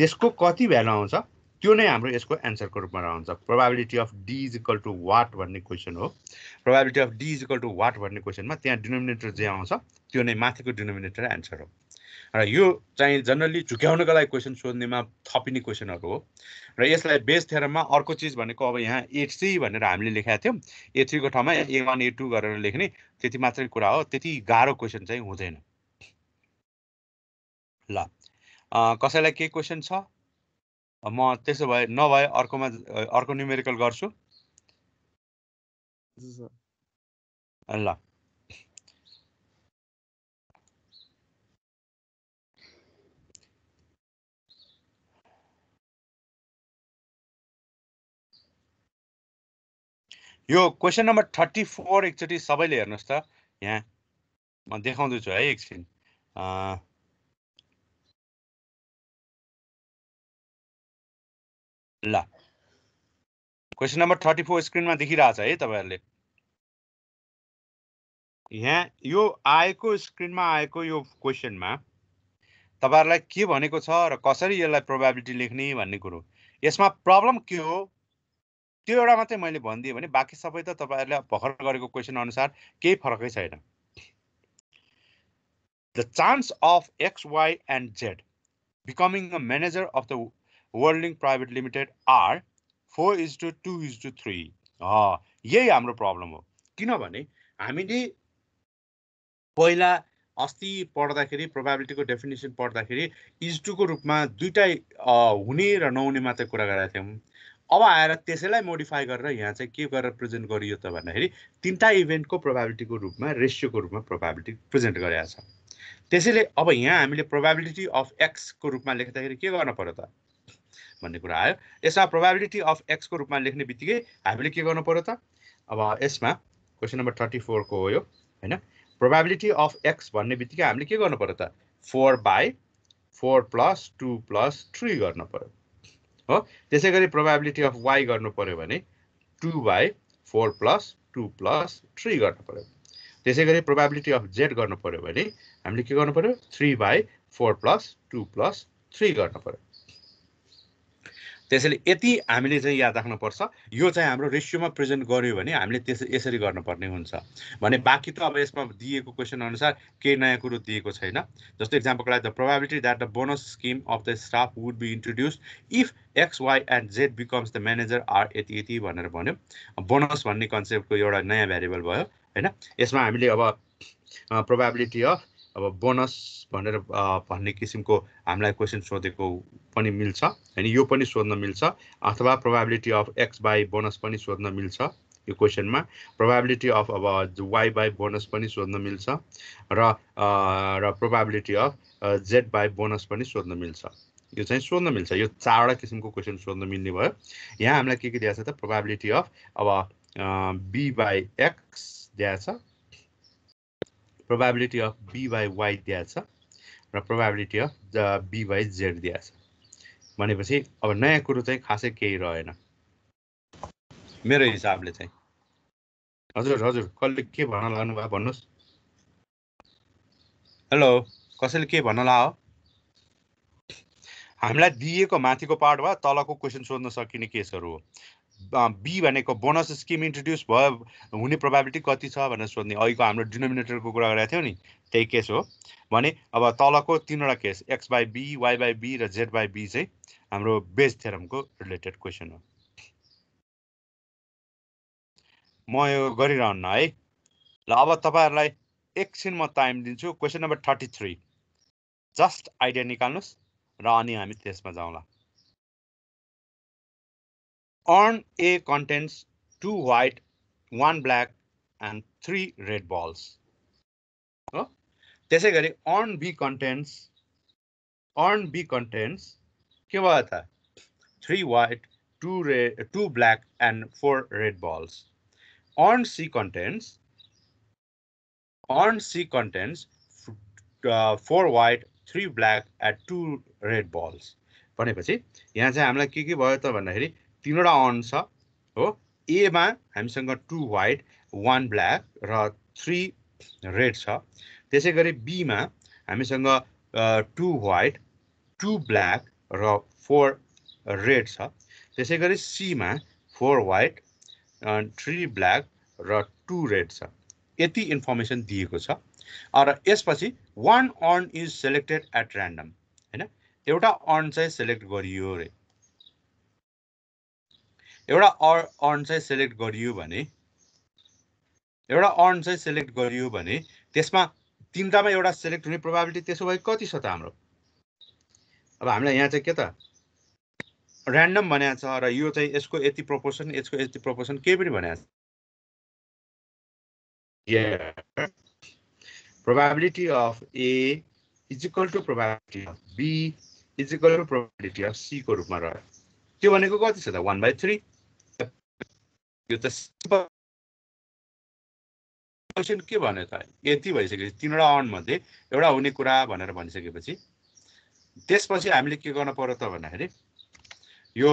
S2: त्यसको कति भ्यालु आउँछ त्यो नै हाम्रो यसको एन्सरको रूपमा रहन्छ probability of D is equal to what भन्ने क्वेसन हो probability of D is equal to what भन्ने क्वेसनमा त्यहाँ डिनोमिनेटर जे आउँछ त्यो नै माथिको डिनोमिनेटर एन्सर हो र यो चाहिँ जनरली झुक्याउनको लागि क्वेसन सोध्नेमा थपिने क्वेसनहरू हो र यसलाई बेस थेरममा अर्को चिज भनेको अब यहाँ ए थ्री भनेर हामीले लेखाएको थियौँ ए थ्रीको ठाउँमा ए वान ए टू गरेर लेख्ने त्यति मात्रै कुरा हो त्यति गाह्रो क्वेसन चाहिँ हुँदैन ल कसैलाई के क्वेसन छ म त्यसो भए नभए अर्कोमा अर्को न्युमेरिकल गर्छु ल यो क्वेसन नम्बर थर्टी फोर एकचोटि सबैले हेर्नुहोस् त यहाँ म देखाउँदैछु है एकछिन
S1: ल क्वेसन
S2: नम्बर थर्टी फोर स्क्रिनमा देखिरहेछ है तपाईँहरूले यहाँ यो आएको स्क्रिनमा आएको यो क्वेसनमा तपाईँहरूलाई के भनेको छ र कसरी यसलाई प्रोभाबिलिटी लेख्ने भन्ने कुरो यसमा प्रब्लम के हो त्यो एउटा मात्रै मैले भनिदिएँ भने बाँकी सबै त तपाईँहरूले भर्खर गरेको क्वेसन अनुसार केही फरकै छैन the chance of X Y and Z becoming a manager of the worlding private limited are four is to two is to three यही हाम्रो प्रब्लम हो किनभने हामीले पहिला अस्ति पढ्दाखेरि प्रोभाबिलिटीको डेफिनेसन पढ्दाखेरि इज टूको रूपमा दुइटै हुने र नहुने मात्रै कुरा गरेका थियौँ अब आएर त्यसैलाई मोडिफाई गरेर यहाँ चाहिँ के गरेर प्रेजेन्ट गरियो त भन्दाखेरि तिनवटा इभेन्टको प्रोभाबिलिटीको रूपमा रेसियोको रूपमा प्रोभाबिलिटी प्रेजेन्ट गरेका छ त्यसैले अब यहाँ हामीले प्रोभाबिलिटी अफ एक्सको रूपमा लेख्दाखेरि के गर्नु पऱ्यो त भन्ने कुरा आयो यसमा प्रोभाबिलिटी अफ एक्सको रूपमा लेख्ने बित्तिकै हामीले के गर्नु पऱ्यो त अब यसमा क्वेसन नम्बर थर्टी फोरको हो यो होइन प्रोभाबिलिटी अफ एक्स भन्ने बित्तिकै हामीले के गर्नु पऱ्यो त four by four plus two plus three गर्नु पऱ्यो हो त्यसै गरी प्रोभाबिलिटी अफ वाइ गर्नु पऱ्यो भने two by four plus two plus three गर्नु पऱ्यो त्यसै गरी प्रोभाबिलिटी अफ जेड गर्नु पऱ्यो भने हामीले के गर्नु पऱ्यो three by four plus two plus three गर्नु पऱ्यो त्यसैले यति हामीले चाहिँ याद राख्नुपर्छ यो चाहिँ हाम्रो रेसियोमा प्रेजेन्ट गऱ्यो भने हामीले त्यस यसरी गर्नुपर्ने हुन्छ भने बाँकी त अब यसमा दिएको क्वेसन अनुसार केही नयाँ कुरो दिएको छैन जस्तो इक्जाम्पलको लागि the probability that the bonus scheme of the staff would be introduce if X Y and Z becomes the manager are यति यति भनेर भन्यो बोनस भन्ने कन्सेप्टको एउटा नयाँ भेरिएबल भयो होइन यसमा हामीले अब प्रोभाबिलिटी अफ अब बोनस भनेर भन्ने किसिमको हामीलाई क्वेसन सोधेको पनि मिल्छ होइन यो पनि सोध्न मिल्छ अथवा probability of X by bonus पनि सोध्न मिल्छ यो क्वेसनमा प्रोभाबिलिटी अफ अब वाइ बाई बोनस पनि सोध्न मिल्छ र र probability of Z by bonus पनि सोध्न मिल्छ यो चाहिँ सोध्न मिल्छ यो चारवटा किसिमको क्वेसन सोध्न मिल्ने भयो यहाँ हामीलाई के के दिएको छ त प्रोभाबिलिटी अफ अब बी बाई एक्स दिएको छ probability of B by Y दिएको छ र probability of B by Z दिएको छ भनेपछि अब नयाँ कुरो चाहिँ खासै केही रहेन मेरो हिसाबले चाहिँ हजुर हजुर कसले के भन्न भयो भन्नुहोस् हेलो कसैले के भन्न ला हामीलाई दिएको माथिको पार्ट भयो तलको क्वेसन सोध्न सकिने केसहरू हो बी भनेको बोनस स्किम इन्ट्रोड्युस भयो हुने प्रोभाबिलिटी कति छ भनेर सोध्ने अहिलेको हाम्रो डिनोमिनेटरको कुरा गरेका थियौँ नि त्यही केस हो भने अब तलको तिनवटा case X by B Y by B र जेड बाई बी चाहिँ हाम्रो बेज थेरमको रिलेटेड क्वेसन हो म यो गरिरहन्न है ल अब तपाईँहरूलाई एकछिन म टाइम दिन्छु question number thirty three just idea निकाल्नुहोस् र अनि हामी त्यसमा जाउँला earn A contains two white, one black, and three red balls. हो त्यसै गरी urn B contents urn B contents के भयो त three white two ray two black and four red balls urn C contents urn C contents four white three black at two red balls भनेपछि यहाँ चाहिँ हामीलाई के के भयो त भन्दाखेरि तिनवटा अन छ हो एमा हामीसँग टु वाइट वान ब्ल्याक र थ्री रेड छ त्यसै गरी बीमा हामीसँग टु वाइट टु ब्ल्याक र फोर रेड छ त्यसै गरी सीमा फोर वाइट थ्री ब्ल्याक र टु रेड छ यति इन्फर्मेसन दिएको छ र यसपछि one urn is selected at random होइन एउटा अर्न चाहिँ सेलेक्ट गरियो रे एउटा अर अर्न चाहिँ सेलेक्ट गरियो भने एउटा अर्न चाहिँ सेलेक्ट गरियो भने त्यसमा तिनवटामा एउटा सेलेक्ट हुने प्रोभाबिलिटी त्यसो भए कति छ त हाम्रो अब हामीलाई यहाँ चाहिँ के त ऱ्यान्डम भनेको छ र यो चाहिँ यसको यति प्रपोर्सन यसको यति प्रपोर्सन केही पनि भनेको छ of A A is two probability of B B is equal to probability रूपमा रह्यो त्यो भनेको कति छ त वान बाई थ्री यो त क्वेसन के भन्यो त यति भइसकेपछि तिनवटा अनमध्ये एउटा हुने कुरा भनेर भनिसकेपछि त्यसपछि हामीले के गर्नु पर्यो त भन्दाखेरि यो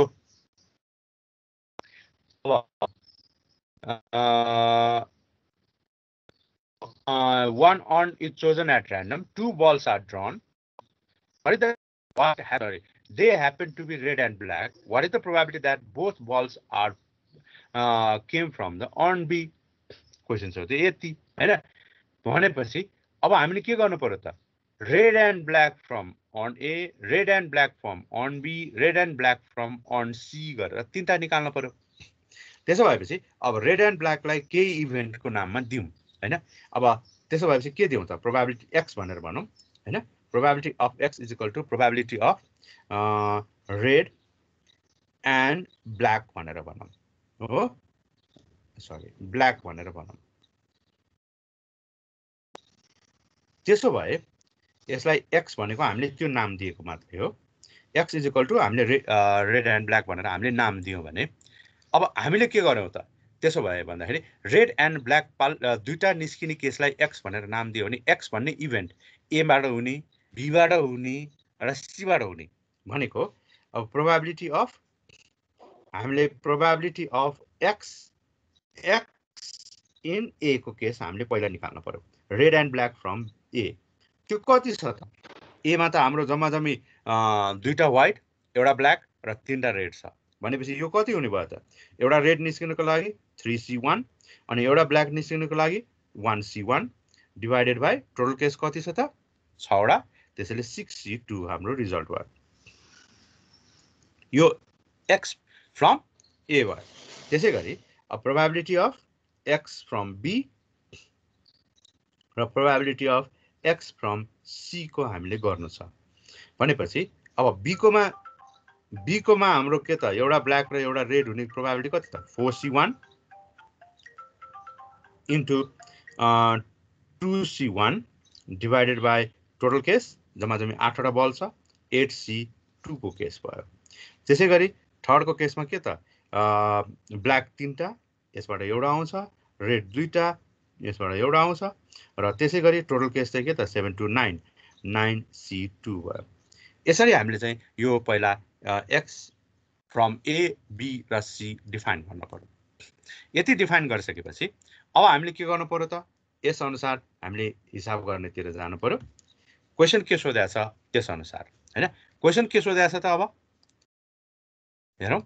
S2: one urn is chosen at random two balls are drawn they happen to be red and black what is the probability that both balls are came from the urn B क्वेसन्सहरू चाहिँ यति होइन भनेपछि अब हामीले के गर्नु पऱ्यो त red and black from urn A red and black from urn B red and black from urn C गरेर तिनवटा निकाल्नु पऱ्यो त्यसो भएपछि अब रेड एन्ड ब्ल्याकलाई केही इभेन्टको नाममा दिउँ होइन अब त्यसो भएपछि के दिउँ त प्रोभाबिलिटी एक्स भनेर भनौँ होइन probability of X is equal to probability of red and black भनेर भनौँ हो सरी ब्ल्याक भनेर भनौँ त्यसो भए यसलाई एक्स भनेको हामीले त्यो नाम दिएको मात्रै हो एक्स इज इक्वल टु हामीले रेड एन्ड ब्ल्याक भनेर हामीले नाम दियौँ भने अब हामीले के गर्यौँ त त्यसो भए भन्दाखेरि रेड एन्ड ब्ल्याक पाल दुइटा निस्किने केसलाई एक्स भनेर नाम दियो भने एक्स भन्ने इभेन्ट एबाट हुने बीबाट हुने र सीबाट हुने भनेको अब प्रोभाबिलिटी अफ हामीले probability of X X in A को केस हामीले पहिला निकाल्नु पऱ्यो red and black from A त्यो कति छ त एमा त हाम्रो जम्मा जम्मी दुईवटा वाइट एउटा ब्ल्याक र तिनवटा रेड छ भनेपछि यो कति हुने भयो त एउटा रेड निस्किनुको लागि थ्री सी वान अनि एउटा ब्ल्याक निस्किनुको लागि one C one divided by total case कति छ त छवटा त्यसैले सिक्स सी टू हाम्रो रिजल्ट भयो यो एक्स फ्रम ए भयो त्यसै गरी probability of X from B र प्रोभाबिलिटी अफ एक्स फ्रम सीको हामीले गर्नु छ भनेपछि अब बीकोमा बीकोमा हाम्रो के त एउटा ब्ल्याक र एउटा रेड हुने प्रोभाबिलिटी कति त four C one into two C one divided by total case जम्मा जम्मी आठवटा बल छ एट सी टूको केस भयो त्यसै गरी थर्डको केसमा के त ब्ल्याक तिनवटा यसबाट एउटा आउँछ रेड दुईवटा यसबाट एउटा आउँछ र त्यसै गरी टोटल केस चाहिँ के त seven two nine nine C two भयो यसरी हामीले चाहिँ यो पहिला एक्स फ्रम ए बी र सी डिफाइन गर्न पऱ्यो यति डिफाइन गरिसकेपछि अब हामीले के गर्नु पऱ्यो त यसअनुसार हामीले हिसाब गर्नेतिर जानु पऱ्यो क्वेसन के छ त्यसअनुसार होइन क्वेसन के छ त अब हेरौँ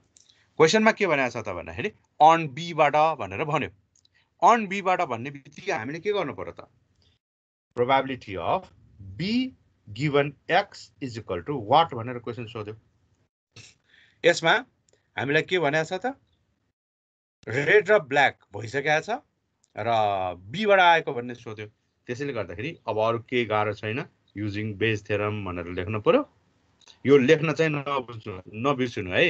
S2: क्वेसनमा के भनेको छ त भन्दाखेरि अन बीबाट भनेर भन्यो अन बीबाट भन्ने बित्तिकै हामीले के गर्नु पर्यो त probability of B given X is equal to what भनेर क्वेसन सोध्यो यसमा हामीलाई के भनेको छ त रेड र ब्ल्याक भइसकेको छ र बीबाट आएको भन्ने सोध्यो त्यसैले गर्दाखेरि अब अरू केही गाह्रो छैन युजिङ बेज थेरम भनेर लेख्नु पऱ्यो यो लेख्न चाहिँ नबुझ्नु नबिर्सिनु है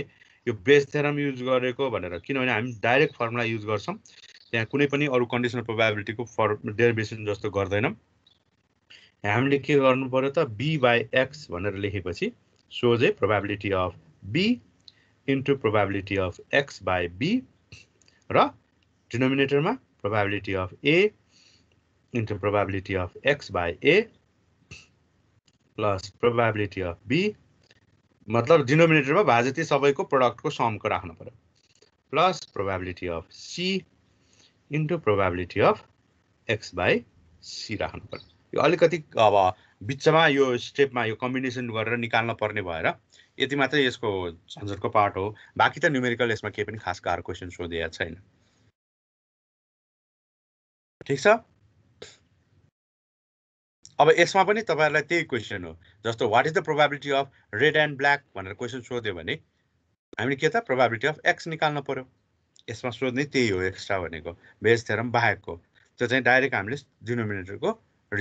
S2: यो बेस थेरम युज गरेको भनेर किनभने हामी डाइरेक्ट फर्मुला युज गर्छौँ त्यहाँ कुनै पनि अरू कन्डिसनल प्रोभाबिलिटीको फर्म डेरिभेसन जस्तो गर्दैनौँ हामीले के गर्नु पऱ्यो त बी बाई एक्स भनेर लेखेपछि सोझै probability of B into probability of X by B र डिनोमिनेटरमा probability of A into probability of X by A plus probability of B मतलब डिनोमिनेटरमा भाजती सबैको प्रडक्टको समको राख्नु पऱ्यो plus probability of C into probability of X by C राख्नु पऱ्यो यो अलिकति अब बिचमा यो स्टेपमा यो कम्बिनेसन गरेर निकाल्न पर्ने भएर यति मात्रै यसको झन्झटको पार्ट हो बाँकी त न्युमेरिकल यसमा केही पनि खास गाह्रो क्वेसन सोधिएको छैन ठिक छ अब यसमा पनि तपाईँहरूलाई त्यही क्वेसन हो जस्तो what is the probability of red and black भनेर क्वेसन सोध्यो भने हामीले के त प्रोभाबिलिटी अफ एक्स निकाल्नु पऱ्यो यसमा सोध्ने त्यही हो एक्स्ट्रा भनेको भेज थेरम बाहेकको त्यो चाहिँ डाइरेक्ट हामीले डिनोमिनेटरको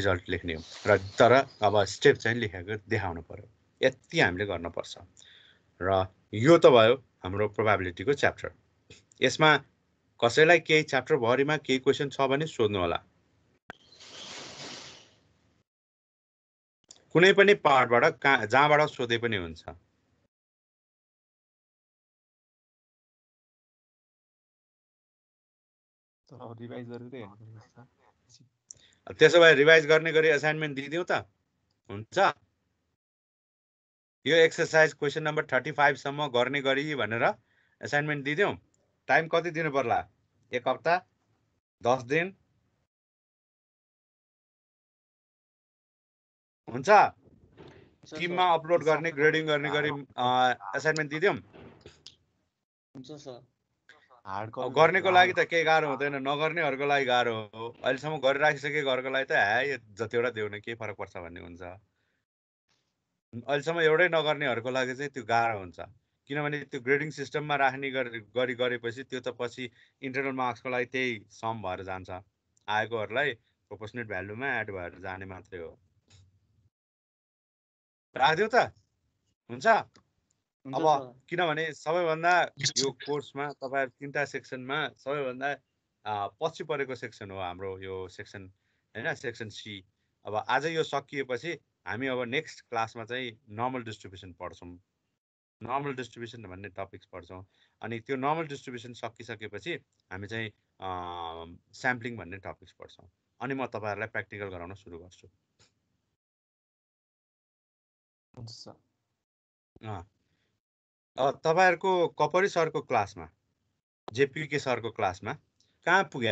S2: रिजल्ट लेख्ने हो र तर अब स्टेप चाहिँ लेखेको देखाउनु पऱ्यो यति हामीले गर्नुपर्छ र यो त भयो हाम्रो प्रोभाबिलिटीको च्याप्टर यसमा कसैलाई केही च्याप्टरभरिमा केही क्वेसन छ भने सोध्नु होला कुनै पनि पार्टबाट कहाँ जहाँबाट सोधे पनि हुन्छ त्यसो भए रिभाइज गर्ने गरी एसाइनमेन्ट दिइदिउँ त हुन्छ यो एक्सर्साइज क्वेसन नम्बर थर्टी फाइभसम्म गर्ने गरी भनेर एसाइनमेन्ट दिइदिउँ टाइम कति दिनु पर्ला एक हप्ता दस दिन हुन्छ टिममा अपलोड गर्ने ग्रेडिङ गर्ने गरी एसाइनमेन्ट दिदियौँ गर्नेको लागि त केही गाह्रो हुँदैन नगर्नेहरूको लागि गाह्रो हो अहिलेसम्म गरिराखिसके घरको लागि त ह्या जतिवटा दिउने केही फरक पर्छ भन्ने हुन्छ अहिलेसम्म एउटै नगर्नेहरूको लागि चाहिँ त्यो गाह्रो हुन्छ किनभने त्यो ग्रेडिङ सिस्टममा राख्ने गरी गरेपछि त्यो त पछि इन्टरनल मार्क्सको लागि त्यही सम भएर जान्छ आएकोहरूलाई प्रोपोर्सनेट भ्यालुमा एड भएर जाने मात्रै हो राखिदिउँ त हुन्छ अब किनभने सबैभन्दा यो कोर्समा तपाईँहरू तिनवटा सेक्सनमा सबैभन्दा पछि परेको सेक्सन हो हाम्रो यो सेक्सन होइन सेक्सन सी अब आज यो सकिएपछि हामी अब नेक्स्ट क्लासमा चाहिँ नर्मल डिस्ट्रिब्युसन पढ्छौँ नर्मल डिस्ट्रिब्युसन भन्ने टपिक्स पढ्छौँ अनि त्यो नर्मल डिस्ट्रिब्युसन सकिसकेपछि हामी चाहिँ स्याम्पलिङ भन्ने टपिक्स पढ्छौँ अनि म तपाईँहरूलाई प्र्याक्टिकल गराउन सुरु गर्छु
S1: तपाईँहरूको कपरी सरको क्लासमा जेपिके सरको क्लासमा कहाँ छ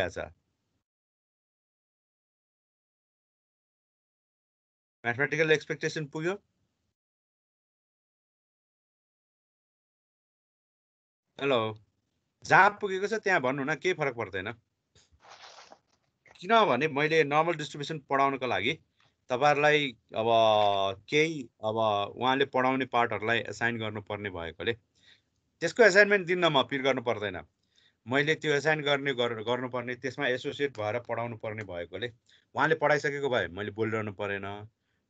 S1: म्याथमेटिकल एक्सपेक्टेसन पुग्यो
S2: हेलो जहाँ पुगेको छ त्यहाँ भन्नु न केही फरक पर्दैन किनभने मैले नर्मल डिस्ट्रिब्युसन पढाउनको लागि तपाईँहरूलाई अब केही अब उहाँले पढाउने पार्टहरूलाई एसाइन गर्नुपर्ने भएकोले त्यसको एसाइनमेन्ट दिन म अपिल गर्नु पर्दैन मैले त्यो एसाइन गर्ने गर्नुपर्ने त्यसमा एसोसिएट भएर पढाउनु पर्ने भएकोले उहाँले पढाइसकेको भए मैले बोलिरहनु परेन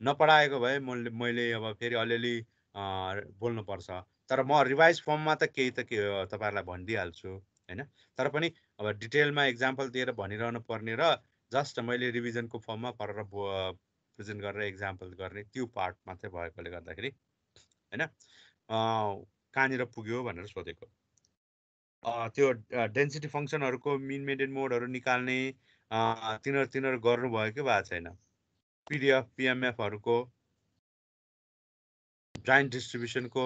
S2: नपढाएको भए मैले मैले अब फेरि अलिअलि बोल्नुपर्छ तर म रिभाइज फर्ममा त केही त के तपाईँहरूलाई भनिदिइहाल्छु होइन तर पनि अब डिटेलमा इक्जाम्पल दिएर भनिरहनु पर्ने र जस्ट मैले रिभिजनको फर्ममा परेर प्रेजेन्ट गरेर एक्जाम्पल गर्ने त्यो पार्ट मात्रै भएकोले गर्दाखेरि होइन कहाँनिर पुग्यो भनेर सोधेको त्यो डेन्सिटी फङ्सनहरूको मिन मेन्टेन मोडहरू निकाल्ने तिनीहरू तिनीहरू गर्नुभयो कि भएको छैन पिडिएफ पिएमएफहरूको जाइन्ट डिस्ट्रिब्युसनको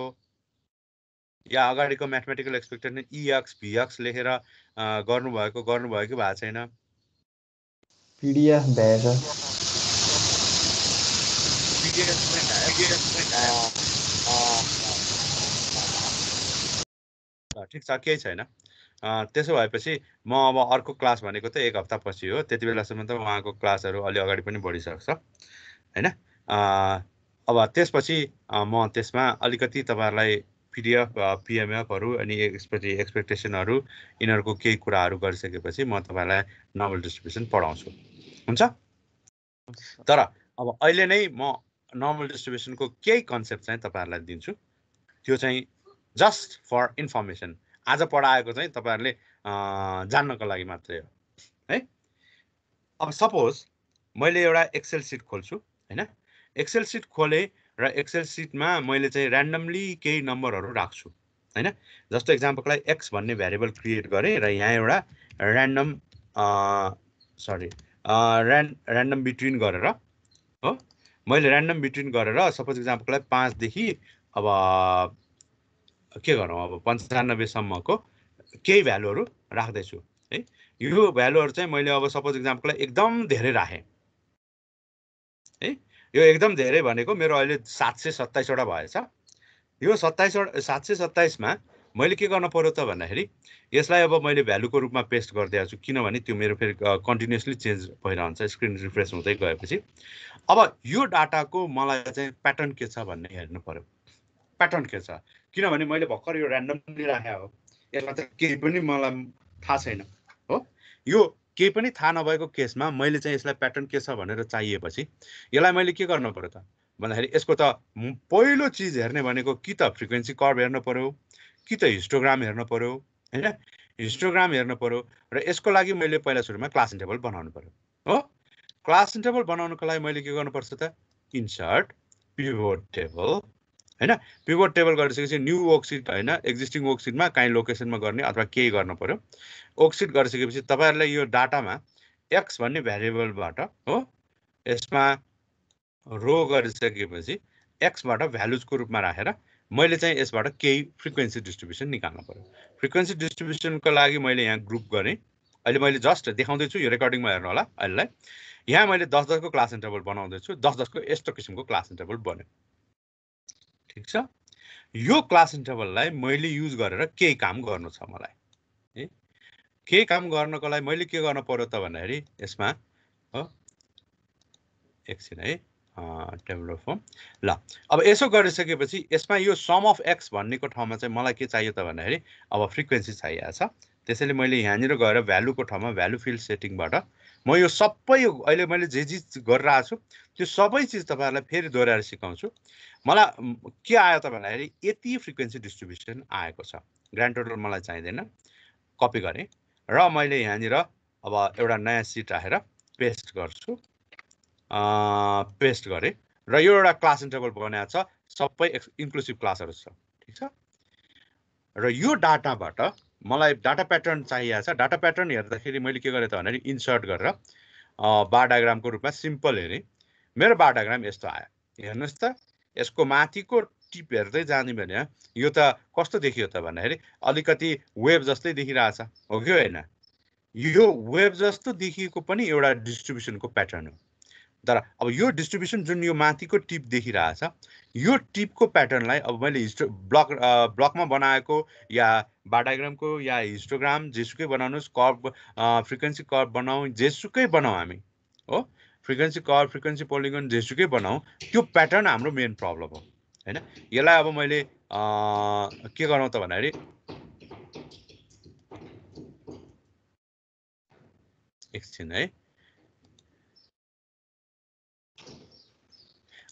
S2: या अगाडिको म्याथमेटिकल एक्सपेक्टेसन इएक्स भिएक्स लेखेर गर्नुभएको गर्नुभयो कि भएको छैन पिडिएफ भएछ ठिक छ केही छैन त्यसो भएपछि म अब अर्को क्लास भनेको त एक हप्ता पछि हो त्यति बेलासम्म त उहाँको क्लासहरू अलि अगाडि पनि बढिसक्छ होइन अब त्यसपछि म त्यसमा अलिकति तपाईँहरूलाई पिडिएफ पिएमएफहरू अनि एक्सपेक्टे एक्सपेक्टेसनहरू यिनीहरूको केही कुराहरू गरिसकेपछि म तपाईँलाई नोभल डिस्ट्रिब्युसन पढाउँछु हुन्छ तर अब अहिले नै म नर्मल डिस्ट्रिब्युसनको केही कन्सेप्ट चाहिँ तपाईँहरूलाई दिन्छु त्यो चाहिँ जस्ट फर इन्फर्मेसन आज पढाएको चाहिँ तपाईँहरूले जान्नको लागि मात्रै हो है अब सपोज मैले एउटा एक्सेल सिट खोल्छु होइन एक्सेल सिट खोलेँ र एक्सेल सिटमा मैले चाहिँ ऱ्यान्डमली केही नम्बरहरू राख्छु होइन जस्तो लागि एक्स भन्ने भेरिएबल क्रिएट गरेँ र यहाँ एउटा random sorry rand random between गरेर मैले ऱ्यान्डम बिट्विन गरेर सपोज इक्जाम्पललाई पाँचदेखि अब के गरौँ अब पन्चानब्बेसम्मको केही भ्यालुहरू राख्दैछु है यो भ्यालुहरू चाहिँ मैले अब सपोज इक्जाम्पललाई एकदम धेरै राखेँ है यो एकदम धेरै भनेको मेरो अहिले सात सय सत्ताइसवटा भएछ यो सत्ताइसवटा सात सय सत्ताइसमा मैले के गर्न पऱ्यो त भन्दाखेरि यसलाई अब मैले भ्यालुको रूपमा पेस्ट गरिदिएको छु किनभने त्यो मेरो फेरि कन्टिन्युसली चेन्ज भइरहन्छ स्क्रिन रिफ्रेस हुँदै गएपछि अब यो डाटाको मलाई चाहिँ प्याटर्न के छ भन्ने हेर्नु पऱ्यो प्याटर्न के छ किनभने मैले भर्खर यो ऱ्यान्डमली राखेको हो यसमा चाहिँ केही पनि मलाई थाहा छैन हो यो केही पनि थाहा नभएको केसमा मैले चाहिँ यसलाई प्याटर्न के छ भनेर चाहिएपछि यसलाई मैले के गर्नु पऱ्यो त भन्दाखेरि यसको त पहिलो चिज हेर्ने भनेको कि त फ्रिक्वेन्सी कर्भ हेर्नु पऱ्यो कि त हिस्टोग्राम हेर्नु पऱ्यो होइन हिस्टोग्राम हेर्नु पऱ्यो र यसको लागि मैले पहिला सुरुमा क्लास टेबल बनाउनु पऱ्यो हो क्लास टेबल बनाउनुको लागि मैले के गर्नुपर्छ त इन्सर्ट पिभोट टेबल होइन पिभोट टेबल गरिसकेपछि न्यू वर्कसिट होइन एक्जिस्टिङ वर्कसिटमा काहीँ लोकेसनमा गर्ने अथवा केही गर्नु पऱ्यो वर्कसिट गरिसकेपछि तपाईँहरूलाई यो डाटामा एक्स भन्ने भ्यारिएबलबाट हो यसमा रो गरिसकेपछि एक्सबाट भ्यालुजको रूपमा राखेर मैले चाहिँ यसबाट केही फ्रिक्वेन्सी डिस्ट्रिब्युसन निकाल्नु पऱ्यो फ्रिक्वेन्सी डिस्ट्रिब्युसनको लागि मैले यहाँ ग्रुप गरेँ अहिले मैले जस्ट देखाउँदैछु यो रेकर्डिङमा हेर्नु होला अहिलेलाई यहाँ मैले दस दसको क्लास इन्टरभल बनाउँदैछु दस दसको यस्तो किसिमको क्लास इन्टरभल बन्यो ठिक छ यो क्लास इन्टरभललाई मैले युज गरेर केही काम गर्नु छ मलाई है केही काम गर्नको लागि मैले के गर्नु पर्यो त भन्दाखेरि यसमा हो एकछिन है टेबल फर्म ल अब यसो गरिसकेपछि यसमा यो सम अफ एक्स भन्नेको ठाउँमा चाहिँ मलाई के चाहियो त भन्दाखेरि अब फ्रिक्वेन्सी चाहिएको छ त्यसैले मैले यहाँनिर गएर भ्यालुको ठाउँमा भ्यालु फिल्ड सेटिङबाट म यो सबै अहिले मैले जे जे गरिरहेको छु त्यो सबै चिज तपाईँहरूलाई फेरि दोहोऱ्याएर सिकाउँछु मलाई के आयो त भन्दाखेरि यति फ्रिक्वेन्सी डिस्ट्रिब्युसन आएको छ ग्रान्ड टोटल मलाई चाहिँदैन कपी गरेँ र मैले यहाँनिर अब एउटा नयाँ सिट राखेर पेस्ट गर्छु पेस्ट गरेँ र यो एउटा क्लास इन्टरभल बनाएको छ सबै एक्स इन्क्लुसिभ क्लासहरू छ ठिक छ र यो डाटाबाट मलाई डाटा प्याटर्न चाहिएको छ डाटा प्याटर्न हेर्दाखेरि मैले के गरेँ त भन्दाखेरि इन्सर्ट गरेर बाडाग्रामको रूपमा सिम्पल हेरेँ मेरो बाडाग्राम यस्तो आयो हेर्नुहोस् त यसको माथिको टिप हेर्दै जाने भने यो त कस्तो देखियो त भन्दाखेरि अलिकति वेब जस्तै देखिरहेछ हो कि होइन यो वेब जस्तो देखिएको पनि एउटा डिस्ट्रिब्युसनको प्याटर्न हो तर अब यो डिस्ट्रिब्युसन जुन यो माथिको टिप देखिरहेछ यो टिपको प्याटर्नलाई अब मैले हिस्ट्रो ब्लक ब्लकमा बनाएको या बाटाग्रामको या हिस्टोग्राम जेसुकै बनाउनुहोस् कर्भ फ्रिक्वेन्सी कर्भ बनाऊ जेसुकै बनाऊ हामी हो फ्रिक्वेन्सी कर्भ फ्रिक्वेन्सी पोलिगन जेसुकै बनाऊ त्यो प्याटर्न हाम्रो मेन प्रब्लम हो होइन यसलाई अब मैले के गरौँ त भन्दाखेरि एकछिन है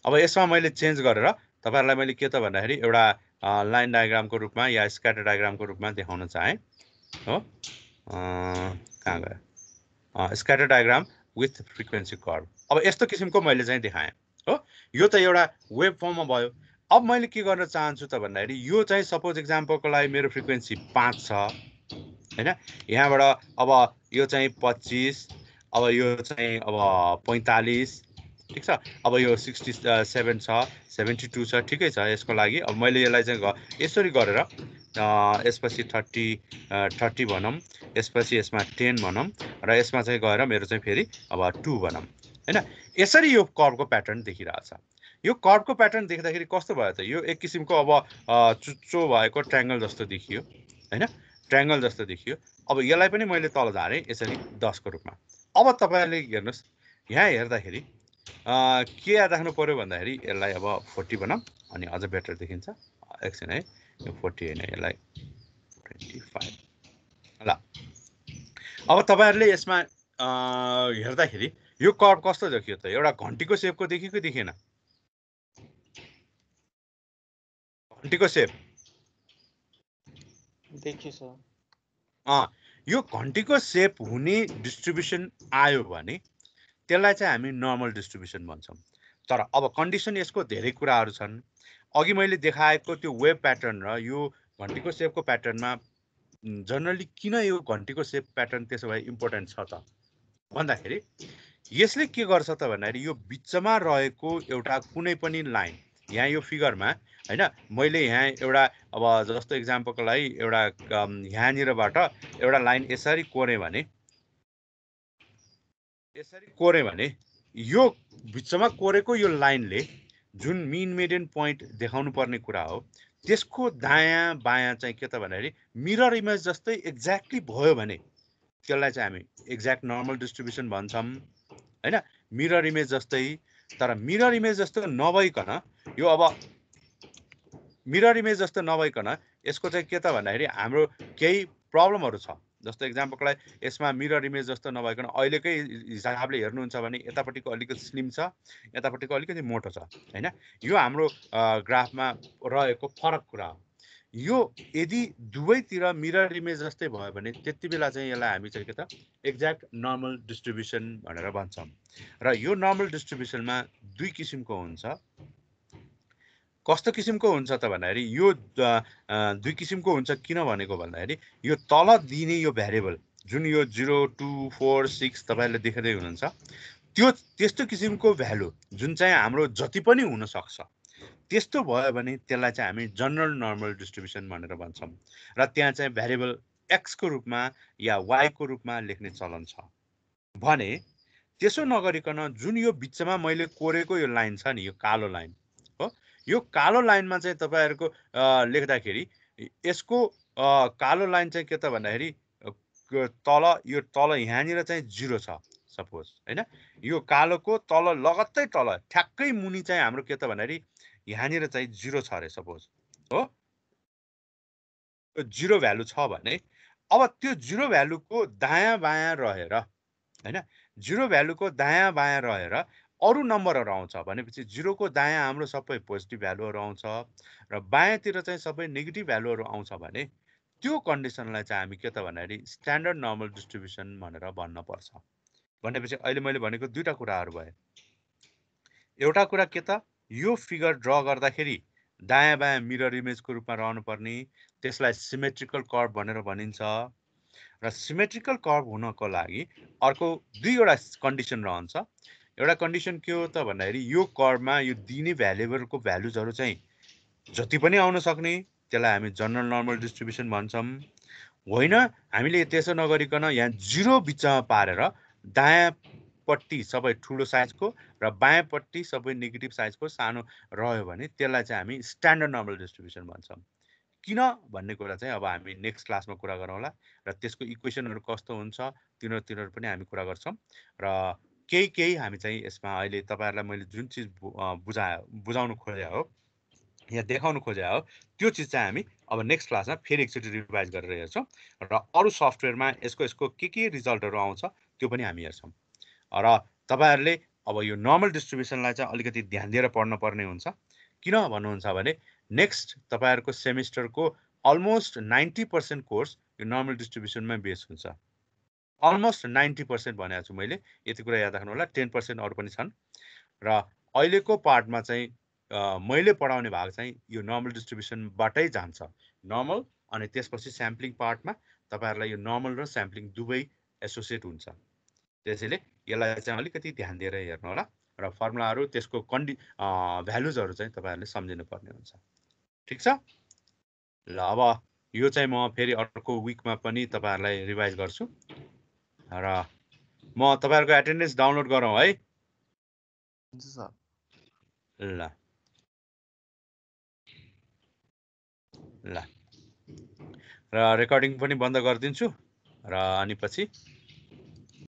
S2: अब यसमा मैले चेन्ज गरेर तपाईँहरूलाई मैले के त भन्दाखेरि एउटा लाइन डायग्रामको रूपमा या स्क्याटर डायग्रामको रूपमा देखाउन चाहेँ हो कहाँ गयो scatter diagram with frequency curve अब यस्तो किसिमको मैले चाहिँ देखाएँ हो यो त एउटा वेब फर्ममा भयो अब मैले के गर्न चाहन्छु त भन्दाखेरि यो चाहिँ सपोज इक्जाम्पलको लागि मेरो फ्रिक्वेन्सी पाँच छ होइन यहाँबाट अब यो चाहिँ पच्चिस अब यो चाहिँ अब पैँतालिस ठिक छ अब यो सिक्सटी सेभेन छ सेभेन्टी टू छ ठिकै छ यसको लागि अब मैले यसलाई चाहिँ यसरी गरेर यसपछि थर्टी थर्टी भनौँ यसपछि यसमा टेन भनौँ र यसमा चाहिँ गएर मेरो चाहिँ फेरि अब टू भनौँ होइन यसरी यो कर्भको प्याटर्न देखिरहेछ यो कर्भको प्याटर्न देख्दाखेरि कस्तो भयो त यो एक किसिमको अब चुच्चो भएको ट्राङ्गल जस्तो देखियो होइन ट्राङ्गल जस्तो देखियो अब यसलाई पनि मैले तल झारेँ यसरी दसको रूपमा अब तपाईँले हेर्नुहोस् यहाँ हेर्दाखेरि के याद राख्नु पऱ्यो भन्दाखेरि यसलाई अब फोर्टी बनाऊ अनि अझ बेटर देखिन्छ एकछिन है यो फोर्टी होइन यसलाई ट्वेन्टी फाइभ ल अब तपाईँहरूले यसमा हेर्दाखेरि यो कर्भ कस्तो देखियो त एउटा घन्टीको सेपको देखियो कि देखिएन घन्टीको सेप
S1: देखियो
S2: यो घन्टीको सेप हुने डिस्ट्रिब्युसन आयो भने त्यसलाई चाहिँ हामी नर्मल डिस्ट्रिब्युसन भन्छौँ तर अब कन्डिसन यसको धेरै कुराहरू छन् अघि मैले देखाएको त्यो वेब प्याटर्न र यो घन्टीको सेपको प्याटर्नमा जनरली किन यो घन्टीको सेप प्याटर्न त्यसो भए इम्पोर्टेन्ट छ त भन्दाखेरि यसले के गर्छ त भन्दाखेरि यो बिचमा रहेको एउटा कुनै पनि लाइन यहाँ यो फिगरमा होइन मैले यहाँ एउटा अब जस्तो इक्जाम्पलको लागि एउटा यहाँनिरबाट एउटा लाइन यसरी कोरेँ भने यसरी कोरे भने यो बिचमा कोरेको यो लाइनले जुन मिन मेडियन पोइन्ट देखाउनु पर्ने कुरा हो त्यसको दायाँ बायाँ चाहिँ के त भन्दाखेरि मिरर इमेज जस्तै एक्ज्याक्टली भयो भने त्यसलाई चाहिँ हामी एक्ज्याक्ट नर्मल डिस्ट्रिब्युसन भन्छौँ होइन मिरर इमेज जस्तै तर मिरर इमेज जस्तो नभइकन यो अब मिरर इमेज जस्तो नभइकन यसको चाहिँ के त भन्दाखेरि हाम्रो केही प्रब्लमहरू छ जस्तो एक्जाम्पललाई यसमा मिरर इमेज जस्तो नभइकन अहिलेकै हिसाबले हेर्नुहुन्छ भने यतापट्टिको अलिकति स्लिम छ यतापट्टिको अलिकति मोटो छ होइन यो हाम्रो ग्राफमा रहेको फरक कुरा हो यो यदि दुवैतिर मिरर इमेज जस्तै भयो भने त्यति बेला चाहिँ यसलाई हामी चाहिँ के त एक्ज्याक्ट नर्मल डिस्ट्रिब्युसन भनेर भन्छौँ र यो नर्मल डिस्ट्रिब्युसनमा दुई किसिमको हुन्छ कस्तो किसिमको हुन्छ त भन्दाखेरि यो दुई किसिमको हुन्छ किन भनेको भन्दाखेरि यो तल दिने यो भ्यारिएबल जुन यो जिरो टू फोर सिक्स तपाईँहरूले देख्दै हुनुहुन्छ त्यो त्यस्तो किसिमको भ्यालु जुन चाहिँ हाम्रो जति पनि हुनसक्छ त्यस्तो भयो भने त्यसलाई चाहिँ हामी जनरल नर्मल डिस्ट्रिब्युसन भनेर भन्छौँ र त्यहाँ चाहिँ भ्यारिएबल एक्सको रूपमा या वाइको रूपमा लेख्ने चलन छ भने त्यसो नगरिकन जुन यो बिचमा मैले कोरेको यो लाइन छ नि यो कालो लाइन यो कालो लाइनमा चाहिँ तपाईँहरूको लेख्दाखेरि यसको कालो लाइन चाहिँ के त भन्दाखेरि तल यो तल यहाँनिर चाहिँ जिरो छ सपोज होइन यो कालोको तल लगत्तै तल ठ्याक्कै मुनि चाहिँ हाम्रो के त भन्दाखेरि यहाँनिर चाहिँ जिरो छ अरे सपोज हो जिरो भ्यालु छ भने अब त्यो जिरो भ्यालुको दायाँ बायाँ रहेर होइन जिरो भ्यालुको दायाँ बायाँ रहेर अरू नम्बरहरू आउँछ भनेपछि जिरोको दायाँ हाम्रो सबै पोजिटिभ भ्यालुहरू आउँछ र बायाँतिर चाहिँ सबै नेगेटिभ भ्यालुहरू आउँछ भने त्यो कन्डिसनलाई चाहिँ हामी के त भन्दाखेरि स्ट्यान्डर्ड नर्मल डिस्ट्रिब्युसन भनेर भन्नपर्छ भनेपछि अहिले मैले भनेको दुईवटा कुराहरू भयो एउटा कुरा के त यो फिगर ड्र गर्दाखेरि दायाँ बायाँ मिरर इमेजको रूपमा रहनुपर्ने त्यसलाई सिमेट्रिकल कर्भ भनेर भनिन्छ र सिमेट्रिकल कर्भ हुनको लागि अर्को दुईवटा कन्डिसन रहन्छ एउटा कन्डिसन के हो त भन्दाखेरि यो करमा यो दिने भ्यालुबलको भ्यालुजहरू चाहिँ जति पनि आउन सक्ने त्यसलाई हामी जनरल नर्मल डिस्ट्रिब्युसन भन्छौँ होइन हामीले त्यसो नगरिकन यहाँ जिरो बिचमा पारेर दायाँपट्टि सबै ठुलो साइजको र बायाँपट्टि सबै नेगेटिभ साइजको सानो रह्यो भने त्यसलाई चाहिँ हामी स्ट्यान्डर्ड नर्मल डिस्ट्रिब्युसन भन्छौँ किन भन्ने कुरा चाहिँ अब हामी नेक्स्ट क्लासमा कुरा गरौँला र त्यसको इक्वेसनहरू कस्तो हुन्छ तिनीहरू तिनीहरू पनि हामी कुरा गर्छौँ र केही केही हामी चाहिँ यसमा अहिले तपाईँहरूलाई मैले जुन चिज बुझा बुझाउनु खोजेको हो या देखाउनु खोजेको हो त्यो चिज चाहिँ हामी अब नेक्स्ट क्लासमा फेरि एकचोटि रिभाइज गरेर हेर्छौँ र अरू सफ्टवेयरमा यसको यसको के के रिजल्टहरू आउँछ त्यो पनि हामी हेर्छौँ र तपाईँहरूले अब यो नर्मल डिस्ट्रिब्युसनलाई चाहिँ अलिकति ध्यान दिएर पढ्न पर्ने हुन्छ किन भन्नुहुन्छ भने नेक्स्ट तपाईँहरूको सेमिस्टरको अलमोस्ट नाइन्टी पर्सेन्ट कोर्स यो नर्मल डिस्ट्रिब्युसनमै बेस हुन्छ अलमोस्ट नाइन्टी पर्सेन्ट भनेको छु मैले यति कुरा याद राख्नु होला टेन पर्सेन्ट अरू पनि छन् र अहिलेको पार्टमा चाहिँ मैले पढाउने भाग चाहिँ यो नर्मल डिस्ट्रिब्युसनबाटै जान्छ नर्मल अनि त्यसपछि स्याम्पलिङ पार्टमा तपाईँहरूलाई यो नर्मल र स्याम्पलिङ दुवै एसोसिएट हुन्छ त्यसैले यसलाई चाहिँ अलिकति ध्यान दिएर हेर्नु होला र फर्मुलाहरू त्यसको कन्डि भ्यालुजहरू चाहिँ तपाईँहरूले पर्ने हुन्छ ठिक छ ल अब यो चाहिँ म फेरि अर्को विकमा पनि तपाईँहरूलाई रिभाइज गर्छु र म तपाईँहरूको एटेन्डेन्स डाउनलोड गरौँ है ल ल र रेकर्डिङ पनि बन्द गरिदिन्छु र अनि पछि